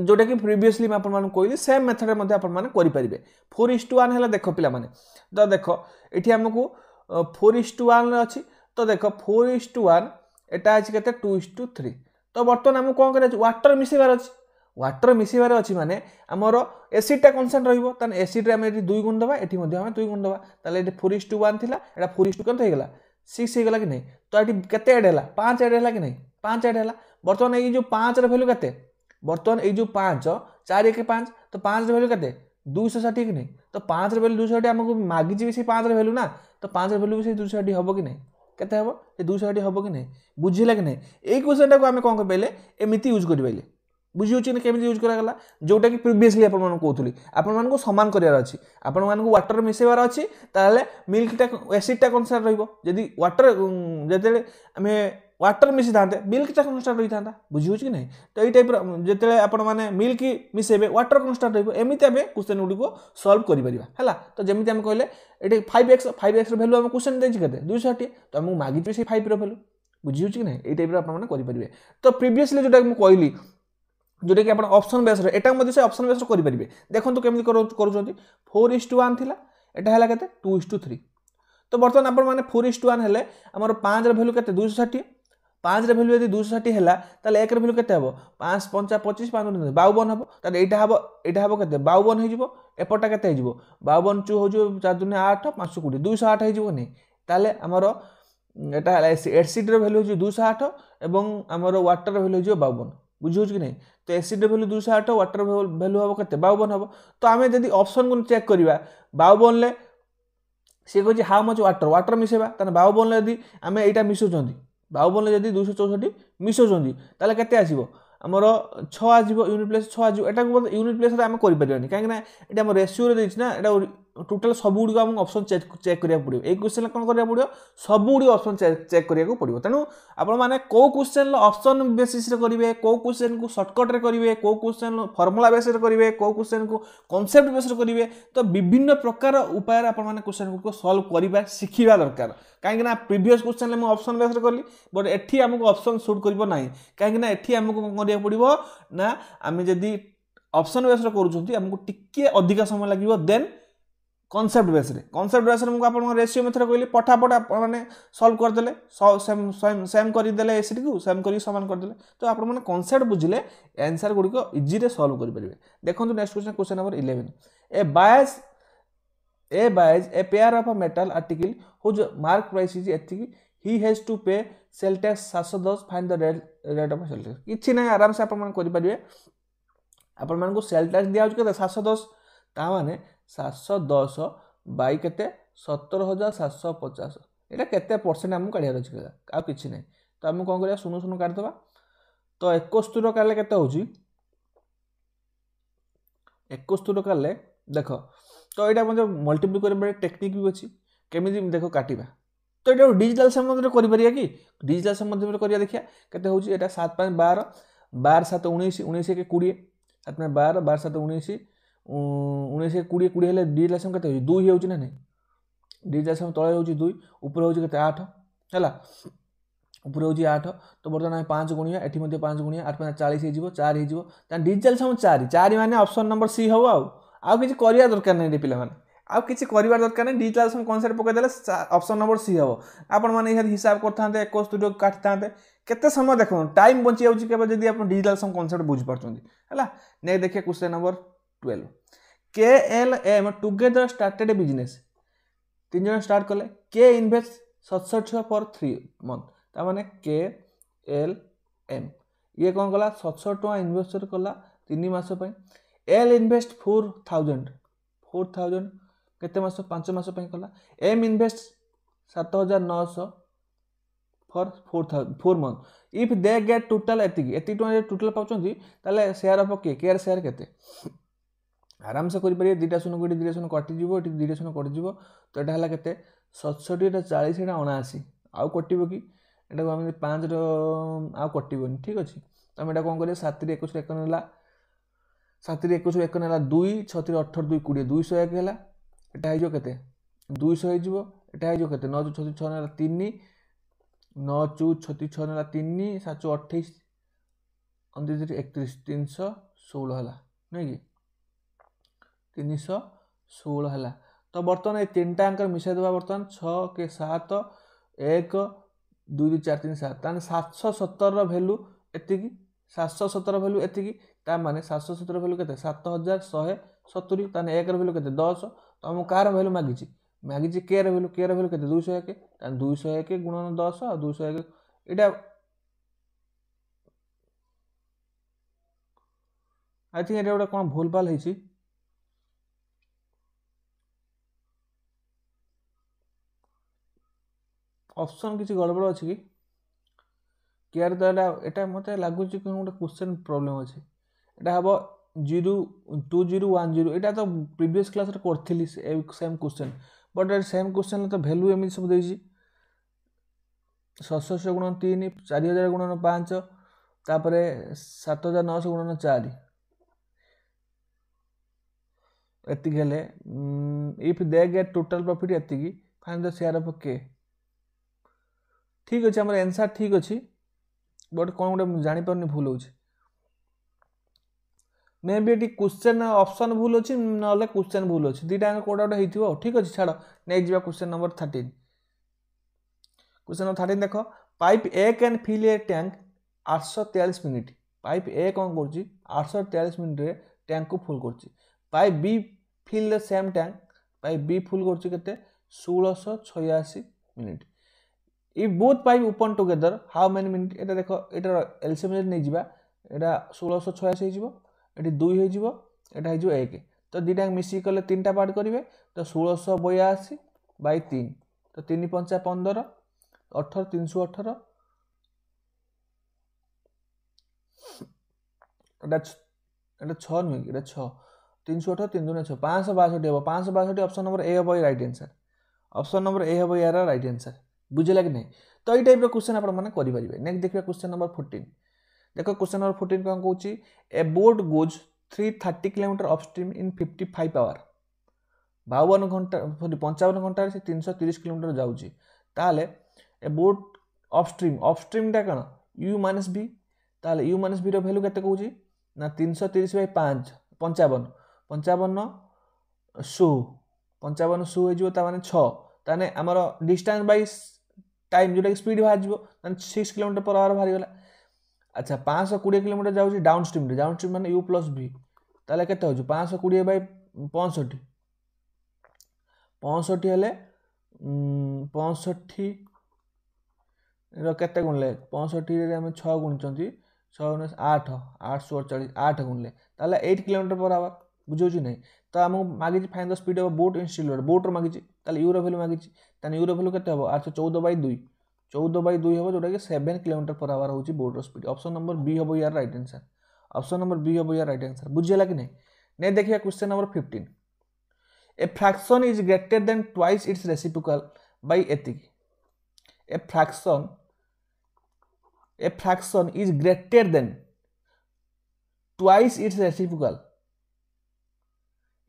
ଯେଉଁଟାକି ପ୍ରିଭିୟସ୍ଲି ମୁଁ ଆପଣମାନଙ୍କୁ କହିଲି ସେମ୍ ମେଥଡ଼ରେ ମଧ୍ୟ ଆପଣମାନେ କରିପାରିବେ ଫୋର୍ ଇସ୍ ଟୁ ୱାନ୍ ହେଲା ଦେଖ ପିଲାମାନେ ତ ଦେଖ ଏଠି ଆମକୁ ଫୋର୍ ଇସ୍ ଟୁ ୱାନ୍ ଅଛି तो देख फोर इज टू वन एटा अच्छे के टू इज टू थ्री तो बर्तमान आम कौन कर व्वाटर मिसबार अच्छे व्वाटर मिसबार अच्छे मैंने आमर एसीडा कनसेंट रहा एसीड्रे आम दुई गुण दवा ये दुई गुण दवा तेल फोर इज टू वन थी एटा फोर इज टू क्या सिक्स होगा कि नहीं तो ये कैसे एड है पाँच एड है कि नहीं पाँच एड है बर्तमान ये पाँच रैल्यू कैसे बर्तमान ये जो पाँच चार एक पाँच तो पाँच रैल्यू कैसे दुईश षाठी कि नहीं तो पाँच रैल्यू दुई षाठी आमको मागिजी से पाँच रैल्यू ना तो पाँच रैल्यू भी से षाठी हम कि नहीं କେତେ ହେବ ଏ ଦୁଇଶହ ଷାଠିଏ ହେବ କି ନାହିଁ ବୁଝିଲା କି ନାହିଁ ଏଇ କ୍ୱେଶ୍ଚନଟାକୁ ଆମେ କ'ଣ କରିପାରିଲେ ଏମିତି ୟୁଜ୍ କରିପାରିଲେ ବୁଝିହେଉଛି ନା କେମିତି ୟୁଜ୍ କରାଗଲା ଯେଉଁଟାକି ପ୍ରିଭିୟସଲି ଆପଣମାନଙ୍କୁ କହୁଥିଲି ଆପଣମାନଙ୍କୁ ସମାନ କରିବାର ଅଛି ଆପଣମାନଙ୍କୁ ୱାଟର ମିଶାଇବାର ଅଛି ତାହେଲେ ମିଲ୍କଟା ଏସିଡ଼୍ଟା କ'ଣ ସାର୍ ରହିବ ଯଦି ୱାଟର ଯେତେବେଳେ ଆମେ ୱାଟର ମିଶିଥାନ୍ତେ ମିଲ୍କ ଚା କନଷ୍ଟାଣ୍ଟ ରହିଥାନ୍ତା ବୁଝିହେଉଛି କି ନାହିଁ ତ ଏଇ ଟାଇପ୍ର ଯେତେବେଳେ ଆପଣମାନେ ମିଲ୍କ ମିଶାଇବେ ୱାଟର କନଷ୍ଟାଣ୍ଟ ରହିବ ଏମିତି ଆମେ କ୍ୱେଶ୍ଚନ୍ ଗୁଡ଼ିକୁ ସଲ୍ଭ କରିପାରିବା ହେଲା ତ ଯେମିତି ଆମେ କହିଲେ ଏଠି ଫାଇଭ୍ ଏକ୍ସ ଫାଇଭ୍ ଏକ୍ସର ଭ୍ୟାଲୁ ଆମ କ୍ୱେଶ୍ଚନ୍ ଦେଇଛି କେତେ ଦୁଇଶହ ଷାଠିଏ ତ ଆମକୁ ମାଗିଥିବେ ସେଇ ଫାଇଭ୍ର ଭ୍ୟାଲୁ ବୁଝିହେଉଛି କି ନାହିଁ ଏଇ ଟାଇପ୍ର ଆପଣମାନେ କରିପାରିବେ ତ ପ୍ରିଭିୟସଲି ଯେଉଁଟାକି ମୁଁ କହିଲି ଯେଉଁଟାକି ଆପଣ ଅପସନ୍ ବେସ୍ରେ ଏଇଟା ମଧ୍ୟ ସେ ଅପସନ୍ ବେସ୍ରେ କରିପାରିବେ ଦେଖନ୍ତୁ କେମିତି କରୁଛନ୍ତି ଫୋର୍ ଇସ୍ ଟୁ ୱାନ୍ ଥିଲା ଏଇଟା ହେଲା କେତେ ଟୁ ଇସ୍ ଟୁ ଥ୍ରୀ ତ ବର୍ତ୍ତମାନ ଆପଣମାନେ ଫୋର୍ ଇସ୍ ଟୁ ୱାନ୍ ହେଲେ ଆମର ପାଞ୍ଚର ଭ୍ୟାଲୁ କେତେ ଦୁଇଶହ ଷାଠିଏ পাঁচর ভ্যালু যদি দুইশ ষাঠি হলা তাহলে একর ভ্যালু কেতে হব পাঁচ পঞ্চা পঁচিশ পাঁচ বাউবন হব তাহলে এইটা হব এইটা হব কেতে বাউবন হয়ে এপটটা কেতে হয়ে বাউবন চু হচ্ছে চার দুনে আট পাঁচশো কোটি দুইশ আট হয়ে নি তাহলে আমার এটা হল এসিড্র ভ্যালু হচ্ছে দুইশ আট এবং আমার ওয়াটার ভ্যালু হয়ে বাউবন বুঝি হচ্ছে কি না তো এসিড্র ভ্যালু দুইশ আট ওয়াটার ভ্যালু হব কেতে বাউবন হব তো আমি যদি অপসন চেক করা বাউবনলে সে কে হাউ মচ ওয়াটর ওয়াটর মিশাইবা তাহলে বাউবনলে যদি আমি এইটা মিশুচ্ছি ବାଉବନରେ ଯଦି ଦୁଇଶହ ଚଉଷଠି ମିଶାଉଛନ୍ତି ତାହେଲେ କେତେ ଆସିବ ଆମର ଛଅ ଆସିବ ୟୁନିଟ୍ ପ୍ଲେସ୍ ଛଅ ଆସିବ ଏଟାକୁ ୟୁନିଟ୍ ପ୍ଲେସ୍ରେ ଆମେ କରିପାରିବାନି କାହିଁକିନା ଏଇଟା ଆମ ରେସିଓରେ ଦେଇଛି ନା ଏଇଟା ଟୋଟାଲ ସବୁଗୁଡ଼ିକ ଆମକୁ ଅପସନ୍ ଚେକ୍ ଚେକ୍ କରିବାକୁ ପଡ଼ିବ ଏଇ କ୍ୱେଶ୍ଚନ୍ କ'ଣ କରିବାକୁ ପଡ଼ିବ ସବୁଗୁଡ଼ିକ ଅପସନ୍ ଚେକ୍ କରିବାକୁ ପଡ଼ିବ ତେଣୁ ଆପଣମାନେ କେଉଁ କ୍ୱେଶ୍ଚନ୍ର ଅପସନ୍ ବେସିସ୍ରେ କରିବେ କେଉଁ କ୍ୱେଶ୍ଚନ୍କୁ ସର୍ଟକଟ୍ରେ କରିବେ କେଉଁ କ୍ୱେଶ୍ଚନ୍ ଫର୍ମୁଲା ବେସ୍ରେ କରିବେ କେଉଁ କ୍ୱେଶ୍ଚନ୍କୁ କନସେପ୍ଟ ବେସ୍ରେ କରିବେ ତ ବିଭିନ୍ନ ପ୍ରକାର ଉପାୟରେ ଆପଣମାନେ କ୍ୱେଶ୍ଚନ୍ଗୁଡ଼ିକୁ ସଲ୍ଭ କରିବା ଶିଖିବା ଦରକାର କାହିଁକିନା ପ୍ରିଭିୟସ୍ କ୍ୱେଶ୍ଚନ୍ରେ ମୁଁ ଅପସନ୍ ବେସ୍ରେ କଲି ବଟ୍ ଏଠି ଆମକୁ ଅପସନ୍ ସୁଟ୍ କରିବ ନାହିଁ କାହିଁକିନା ଏଠି ଆମକୁ କ'ଣ କରିବାକୁ ପଡ଼ିବ ନା ଆମେ ଯଦି ଅପସନ୍ ବେସ୍ରେ କରୁଛନ୍ତି ଆମକୁ ଟିକିଏ ଅଧିକା ସମୟ ଲାଗିବ ଦେନ୍ କନସେପ୍ଟ ବେସ୍ରେ କନସେପ୍ଟ ବେସ୍ରେ ମୁଁ ଆପଣଙ୍କ ରେସିଓ ମେଥଡ଼ କହିଲି ପଠାପଟ ଆପଣମାନେ ସଲ୍ଭ କରିଦେଲେ ସେମ୍ କରିଦେଲେ ଏସିଡ଼ିକୁ ସେମ୍ କରିକି ସମାନ କରିଦେଲେ ତ ଆପଣମାନେ କନସେପ୍ଟ ବୁଝିଲେ ଆନ୍ସର୍ ଗୁଡ଼ିକ ଇଜିରେ ସଲ୍ଭ କରିପାରିବେ ଦେଖନ୍ତୁ next question question number eleven a buys a buys a pair of a metal article whose mark price is ଏତିକି he has to pay sale tax সাতশো দশ find the rate rate of sale tax কিছু না আরামসে আপনার করে পারবে আপনার সেল ট্যাক্স দিয়া হচ্ছে সাতশো দশ তা মানে সাতশহ দশ বাই কেতে সতর হাজার সাতশহ পচাশ এটা কেতে পরসেন্ট আমি কাঢ়িবার অছি আউ কিছু না তো আমি কম করা শুনু শুনু কাঢ়িদেবা তো একস্তর কাঢ়লে কেতে হচ্ছে একস্তর কাঢ়লে দেখ তো এটা মধ্যে মল্টিপ্লি করিবার টেকনিক বি অছি কেমিতি দেখ কাটিবা তো এটা ডিজিটাল সম্বন্ধে করিপারিবা কি ডিজিটাল সম্বন্ধে করিবা দেখিয়া কেতে হচ্ছে এটা সাত পাঁচ বার বার সাত উনিশ উনিশ একে কোড়িয়ে সাত পাঁচ বার বার সাত উনিশ उन्नीस कोड़े कोड़े हेल्ला डी के दुई हो ना नहीं डी लक्ष तले हूँ दुई उपर हो आठ है उपर हो आठ तो बर्तमान आम पाँच गुणिया ये पाँच गुणिया आठ पाँच चालीस हो चार हो डीजेल सम चार चार मैंने अप्सन नंबर सी हे आउ कि करवा दरकार नहीं पे आउ कि कर दरकार नहीं डीजेल सब कौन सैड पकईदे अप्सन नंबर सी हे आप हिसाब करते एक स्टूडियो था केत समय देख टाइम बची जाऊँगी सम सब कनसेप्ट बुझीप है देखिए question number twelve K L M together started a business তিনজন স্টার্ট কলে কে ইনভেস্ট সতষঠি ফর থ্রি মন্থ তার মানে কে এল এম ইয়ে কম কলা সতশ টাকা ইনভেস্ট কলা তিন মাস L invest four thousand four thousand কেতে মাস পাঁচ মাস কলা এম ইনভেস্ট সাত হাজার নশ for four thousand four month if they get total এতিকি এতিকি টাকা যদি টোটাল পাচ্ছেন তাহলে সেয়ার অফ কে কেয়ার সেয়ার কেতে ଆରାମସେ କରିପାରିବେ ଦୁଇଟା ଶୂନ କୋଟି ଦୁଇଟା ଶୂନ କଟିଯିବ ଏଠି ଦୁଇଟା ଶୂନ କଟିଯିବ ତ ଏଇଟା ହେଲା କେତେ ସତଷଠି ଏଇଟା ଚାଳିଶ ଏଇଟା ଅଣାଅଶୀ ଆଉ କଟିବ କି ଏଇଟାକୁ ଆମେ ପାଞ୍ଚର ଆଉ କଟିବନି ଠିକ୍ ଅଛି ଆମେ ଏଇଟା କ'ଣ କରିବା ସାତରେ ଏକୋଇଶରୁ ଏକ ନେଲା ସାତରେ ଏକୋଇଶରୁ ଏକ ନେଲା ଦୁଇ ଛତିରେ ଅଠର ଦୁଇ କୋଡ଼ିଏ ଦୁଇଶହ ଏକ ହେଲା ଏଇଟା ହେଇଯିବ କେତେ ଦୁଇଶହ ହେଇଯିବ ଏଇଟା ହେଇଯିବ କେତେ ନଅ ଛତି ଛଅ ନେଲା ତିନି ନଅ ଚୁ ଛତି ଛଅ ନେଲା ତିନି ସାତ ଚଉ ଅଠେଇଶ ଅଣତିରିଶ ଏକତିରିଶ ତିନିଶହ ଷୋହଳ ହେଲା ନୁହେଁ କି ତିନିଶହ ଷୋହଳ ହେଲା ତ ବର୍ତ୍ତମାନ ଏଇ ତିନିଟା ଆଙ୍କର ମିଶାଇ ଦେବା ବର୍ତ୍ତମାନ ଛଅ କେ ସାତ ଏକ ଦୁଇ ଦୁଇ ଚାରି ତିନି ସାତ ତାହେଲେ ସାତଶହ ସତରର ଭ୍ୟାଲୁ ଏତିକି ସାତଶହ ସତର ଭ୍ୟାଲୁ ଏତିକି ତା ମାନେ ସାତଶହ ସତର ଭ୍ୟାଲୁ କେତେ ସାତ ହଜାର ଶହେ ସତୁରି ତାହେଲେ ଏକର ଭ୍ୟାଲୁ କେତେ ଦଶ ତ ମୁଁ କାହାର ଭ୍ୟାଲୁ ମାଗିଛି ମାଗିଛି କେର ଭ୍ୟାଲୁ କେର ଭ୍ୟାଲୁ କେତେ ଦୁଇଶହ ଏକ ତାହେଲେ ଦୁଇଶହ ଏକ ଗୁଣନ ଦଶ ଆଉ ଦୁଇଶହ ଏକ ଏଇଟା ଆଇ ଥିଙ୍କ ଏଇଟା ଗୋଟେ କ'ଣ ଭୁଲ ଭାଲ ହେଇଛି ଅପସନ୍ କିଛି ଗଡ଼ବଡ଼ ଅଛି କି କେଆର ଦେଲା ଏଇଟା ମୋତେ ଲାଗୁଛି କି ଗୋଟେ କ୍ୱେଶ୍ଚନ୍ ପ୍ରୋବ୍ଲେମ୍ ଅଛି ଏଇଟା ହେବ zero two zero one zero ଏଇଟା ତ ପ୍ରିଭିୟସ୍ କ୍ଲାସ୍ରେ କରିଥିଲି ସେମ୍ କ୍ୱେଶ୍ଚନ୍ ବଟ୍ ଏଇଟା ସେମ୍ କ୍ୱେଶ୍ଚନ୍ରେ ତ ଭ୍ୟାଲ୍ୟୁ ଏମିତି ସବୁ ଦେଇଛି ସତଶହ ଗୁଣ ତିନି ଚାରି ହଜାର ଗୁଣନ ପାଞ୍ଚ ତାପରେ ସାତ ହଜାର ନଅଶହ ଗୁଣନ ଚାରି ଏତିକି ହେଲେ if they get total profit ଏତିକି find the share of K ଠିକ୍ ଅଛି ଆମର ଏନ୍ସାର୍ ଠିକ୍ ଅଛି ବଟ୍ କ'ଣ ଗୋଟେ ଜାଣିପାରୁନି ଭୁଲ ହେଉଛି ମେ ବି ଏଠି କ୍ୱେଶ୍ଚେନ୍ ଅପସନ୍ ଭୁଲ ଅଛି ନହେଲେ କ୍ୱେଶ୍ଚେନ୍ ଭୁଲ ଅଛି ଦୁଇଟାଙ୍କ କେଉଁଟା ଗୋଟେ ହେଇଥିବ ଆଉ ଠିକ୍ ଅଛି ଛାଡ଼ ନେକ୍ସଟ ଯିବା question number thirteen question number thirteen ଦେଖ pipe A can fill a tank ଆଠଶହ ତେୟାଳିଶ ମିନିଟ୍ ପାଇପ୍ ଏ କ'ଣ କରୁଛି ଆଠଶହ ତେୟାଳିଶ ମିନିଟ୍ରେ ଟ୍ୟାଙ୍କକୁ ଫୁଲ୍ କରୁଛି pipe B fill the same tank pipe B full କରୁଛି କେତେ ଷୋହଳଶହ ଛୟାଅଶୀ minute if both pipe open together how many minute এটা দেখো এটার এলসিএম যদি নেইযিবা এটা 1686 হইଯିବ এটি 2 হইଯିବ এটা হইଯିବ 1 তো দুইটা মিশি কলে তিনটা পার্ট করিবে তো 1682 বাই 3 তো 3 5 15 18 318 এটা এটা 6 নয় এটা 6 318 3 2 6 562 হবো 562 অপশন নম্বর এ হবো right answer option number A হবো ইয়ার রাইট অ্যানসার বুঝিলা কি নাই তো এই টাইপ্র কোশ্চেন আপনার করে নেক্সট দেখবা কোশ্চেন নম্বর ফোর্টিন দেখ কোশ্চেন নম্বর ফোর্টিন কম কৌছি a boat goes three thirty kilometre upstream in fifty five hour বাউান ঘন্টা সরি পঞ্চাবন ঘন্টার সে তিনশো তিরিশ কিলোমিটার যাচ্ছে তাহলে এ বোট অফস্ট্রিম অফস্ট্রিমটা কেন ইউ মাইনস বি তাহলে ইউ মাইনস বির ভ্যালু কেতে কৌছি না তিনশো তিরিশ বাই পাঁচ পঞ্চাবন পঞ্চাবন শু পঞ্চাবন শু হয়ে যাব তা মানে ছ তাহলে আমার ডিষ্টান্স বাই टाइम जोटा स्पीड बाहर सिक्स किलोमीटर पर आवर बाहर गला अच्छा पाँच कोड़े किलोमीटर जाऊँगी डाउन स्ट्रीम डाउन स्ट्रीम मैंने यू प्लस भी तेल के पाँच कोड़े बै पचसठी पचसठी हेले पचसठी रत गुणले पचसठी आम छ गुणुं आठ आठ सौ अड़चा आठ गुणले तेल एट किलोमीटर पर आवर ବୁଝାଉଛି ନାହିଁ ତ ଆମକୁ ମାଗିଛି find the speed of boat in ସିଲଭର ବୋଟ୍ର ମାଗିଛି ତାହେଲେ ୟୁର ଭ୍ୟାଲୁ ମାଗିଛି ତାହେଲେ ୟୁର ଭ୍ୟାଲୁ କେତେ ହେବ ଆଠଶହ ଚଉଦ ବାଇ ଦୁଇ ଚଉଦ ବାଇ ଦୁଇ ହେବ ଯେଉଁଟାକି ସେଭେନ୍ କିଲୋମିଟର ପର ଆୱାର ହେଉଛି ବୋଟ୍ର ସ୍ପିଡ୍ ଅପସନ୍ ନମ୍ବର ବି ହେବ ୟାର right answer option number B ହେବ ୟାର ରାଇଟ୍ ଆନ୍ସର୍ ବୁଝିହେଲା କି ନାହିଁ ନେକ୍ସଟ ଦେଖିବା question number fifteen a fraction is greater than twice its reciprocal ବାଇ ଏତିକି a fraction a fraction is greater than twice its reciprocal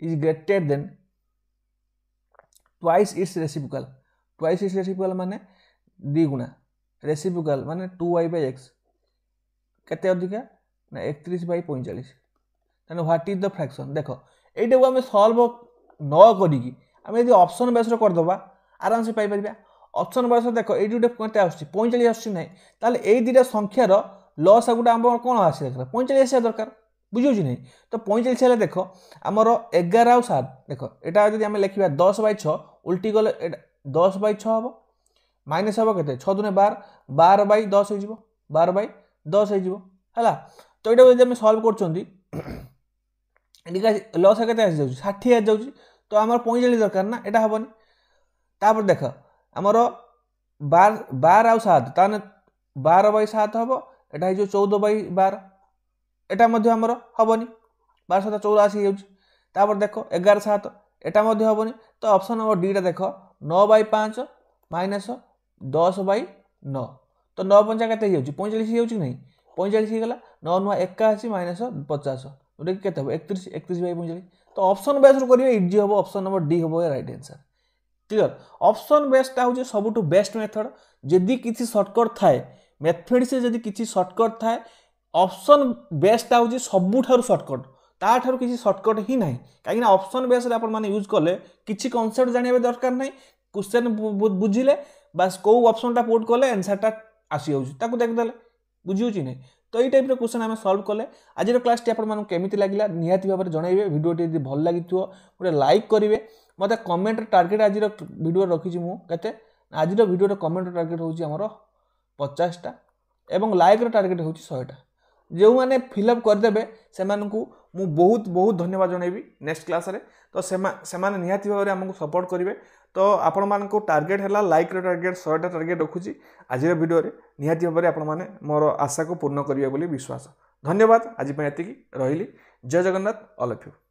is greater than twice its reciprocal twice its reciprocal माने द्विगुणा रेसिपिकल माने टू वाई बाय एक्स केते अधिका ना एकतीस बै पैंचाश तेनाली ह्वाट इज द फ्राक्शन देख यू आम सल्व न करी आम यदि अप्सन बेस्र करदे आराम से पाइपर अप्सन बेस देख ये गोटे कैसे आसूँ पैंचाश आसूँ ये दुटा संख्यार लस आउट आम कौन आस पैंचाश आसा दरकार বুঝিছি না তো পঁয়চাশ হলে দেখ আমার এগার আউ সাত দেখ এটা যদি আমি লেখা দশ বাই ছ উল্টি গলে এটা দশ বাই ছ হব মাইনাস হব কেতে ছ দুনে বার বার বাই দশ হয়ে যাব বার বাই দশ হয়ে যাব ହେଲା ତ ଏଇଟାକୁ ଯଦି ଆମେ ସଲ୍ଭ କରୁଛନ୍ତି ଏଠିକା ଲସ୍ କେତେ ଆସିଯାଉଛି ଷାଠିଏ ଆସିଯାଉଛି ତ ଆମର ପଇଁଚାଳିଶ ଦରକାର ନା ଏଇଟା ହେବନି ତାପରେ ଦେଖ ଆମର ବାର ବାର ଆଉ ସାତ ତାହେଲେ ବାର ବାଇ ସାତ ହେବ ଏଇଟା ହେଇଯିବ ଚଉଦ ବାଇ ବାର ଏଇଟା ମଧ୍ୟ ଆମର ହେବନି ବାର ସାତ ଚଉରାଅଶୀ ହେଇଯାଉଛି ତାପରେ ଦେଖ ଏଗାର ସାତ ଏଇଟା ମଧ୍ୟ ହେବନି ତ ଅପସନ୍ ନମ୍ବର ଡିଟା ଦେଖ ନଅ ବାଇ ପାଞ୍ଚ ମାଇନସ୍ ଦଶ ବାଇ ନଅ ତ ନଅ ପଞ୍ଚା କେତେ ହେଇଯାଉଛି ପଇଁଚାଳିଶ ହେଇଯାଉଛି କି ନାହିଁ ପଇଁଚାଳିଶ ହେଇଗଲା ନଅ ନୂଆ ଏକାଅଶୀ ମାଇନସ୍ ପଚାଶ ଯେଉଁଟାକି କେତେ ହେବ ଏକତିରିଶ ଏକତିରିଶ ବାଇ ପଇଁଚାଳିଶ ତ ଅପସନ୍ ବେସ୍ରୁ କରିବେ ଇଜି ହେବ ଅପସନ୍ ନମ୍ବର ଡି ହେବ ରାଇଟ୍ ଆନ୍ସର୍ କ୍ଲିଅର୍ ଅପସନ୍ ବେସ୍ଟା ହେଉଛି ସବୁଠୁ ବେଷ୍ଟ ମେଥଡ଼ ଯଦି କିଛି ସର୍ଟକଟ୍ ଥାଏ ମେଥେଡ଼୍ସରେ ଯଦି କିଛି ସର୍ଟକଟ୍ ଥାଏ ଅପସନ୍ ବେସ୍ଟା ହେଉଛି ସବୁଠାରୁ ସର୍ଟକଟ୍ ତାଠାରୁ କିଛି ସର୍ଟକଟ୍ ହିଁ ନାହିଁ କାହିଁକିନା ଅପସନ୍ ବେସ୍ରେ ଆପଣମାନେ ୟୁଜ୍ କଲେ କିଛି କନସେପ୍ଟ ଜାଣିବା ଦରକାର ନାହିଁ କ୍ୱେଶ୍ଚନ୍ ବୁଝିଲେ ବାସ୍ କେଉଁ ଅପସନ୍ଟା ପୋର୍ଟ କଲେ ଆନ୍ସର୍ଟା ଆସିଯାଉଛି ତାକୁ ଦେଖିଦେଲେ ବୁଝିହେଉଛି ନାହିଁ ତ ଏଇ ଟାଇପ୍ର କ୍ୱେଶ୍ଚନ୍ ଆମେ ସଲ୍ଭ କଲେ ଆଜିର କ୍ଲାସ୍ଟି ଆପଣମାନଙ୍କୁ କେମିତି ଲାଗିଲା ନିହାତି ଭାବରେ ଜଣାଇବେ ଭିଡ଼ିଓଟି ଯଦି ଭଲ ଲାଗିଥିବ ଗୋଟେ ଲାଇକ୍ କରିବେ ମୋତେ କମେଣ୍ଟର ଟାର୍ଗେଟ୍ ଆଜିର ଭିଡ଼ିଓ ରଖିଛି ମୁଁ କେତେ ଆଜିର ଭିଡ଼ିଓର କମେଣ୍ଟର ଟାର୍ଗେଟ୍ ହେଉଛି ଆମର ପଚାଶଟା ଏବଂ ଲାଇକ୍ର ଟାର୍ଗେଟ୍ ହେଉଛି ଶହେଟା ଯେଉଁମାନେ ଫିଲ୍ଅପ୍ କରିଦେବେ ସେମାନଙ୍କୁ ମୁଁ ବହୁତ ବହୁତ ଧନ୍ୟବାଦ ଜଣାଇବି ନେକ୍ସଟ କ୍ଲାସ୍ରେ ତ ସେମାନେ ନିହାତି ଭାବରେ ଆମକୁ ସପୋର୍ଟ କରିବେ ତ ଆପଣମାନଙ୍କୁ ଟାର୍ଗେଟ୍ ହେଲା ଲାଇକ୍ର ଟାର୍ଗେଟ୍ ଶହେଟା ଟାର୍ଗେଟ୍ ରଖୁଛି ଆଜିର ଭିଡ଼ିଓରେ ନିହାତି ଭାବରେ ଆପଣମାନେ ମୋର ଆଶାକୁ ପୂର୍ଣ୍ଣ କରିବେ ବୋଲି ବିଶ୍ୱାସ ଧନ୍ୟବାଦ ଆଜି ପାଇଁ ଏତିକି ରହିଲି ଜୟ ଜଗନ୍ନାଥ ଅଲ୍ ଅଫ୍ ୟୁ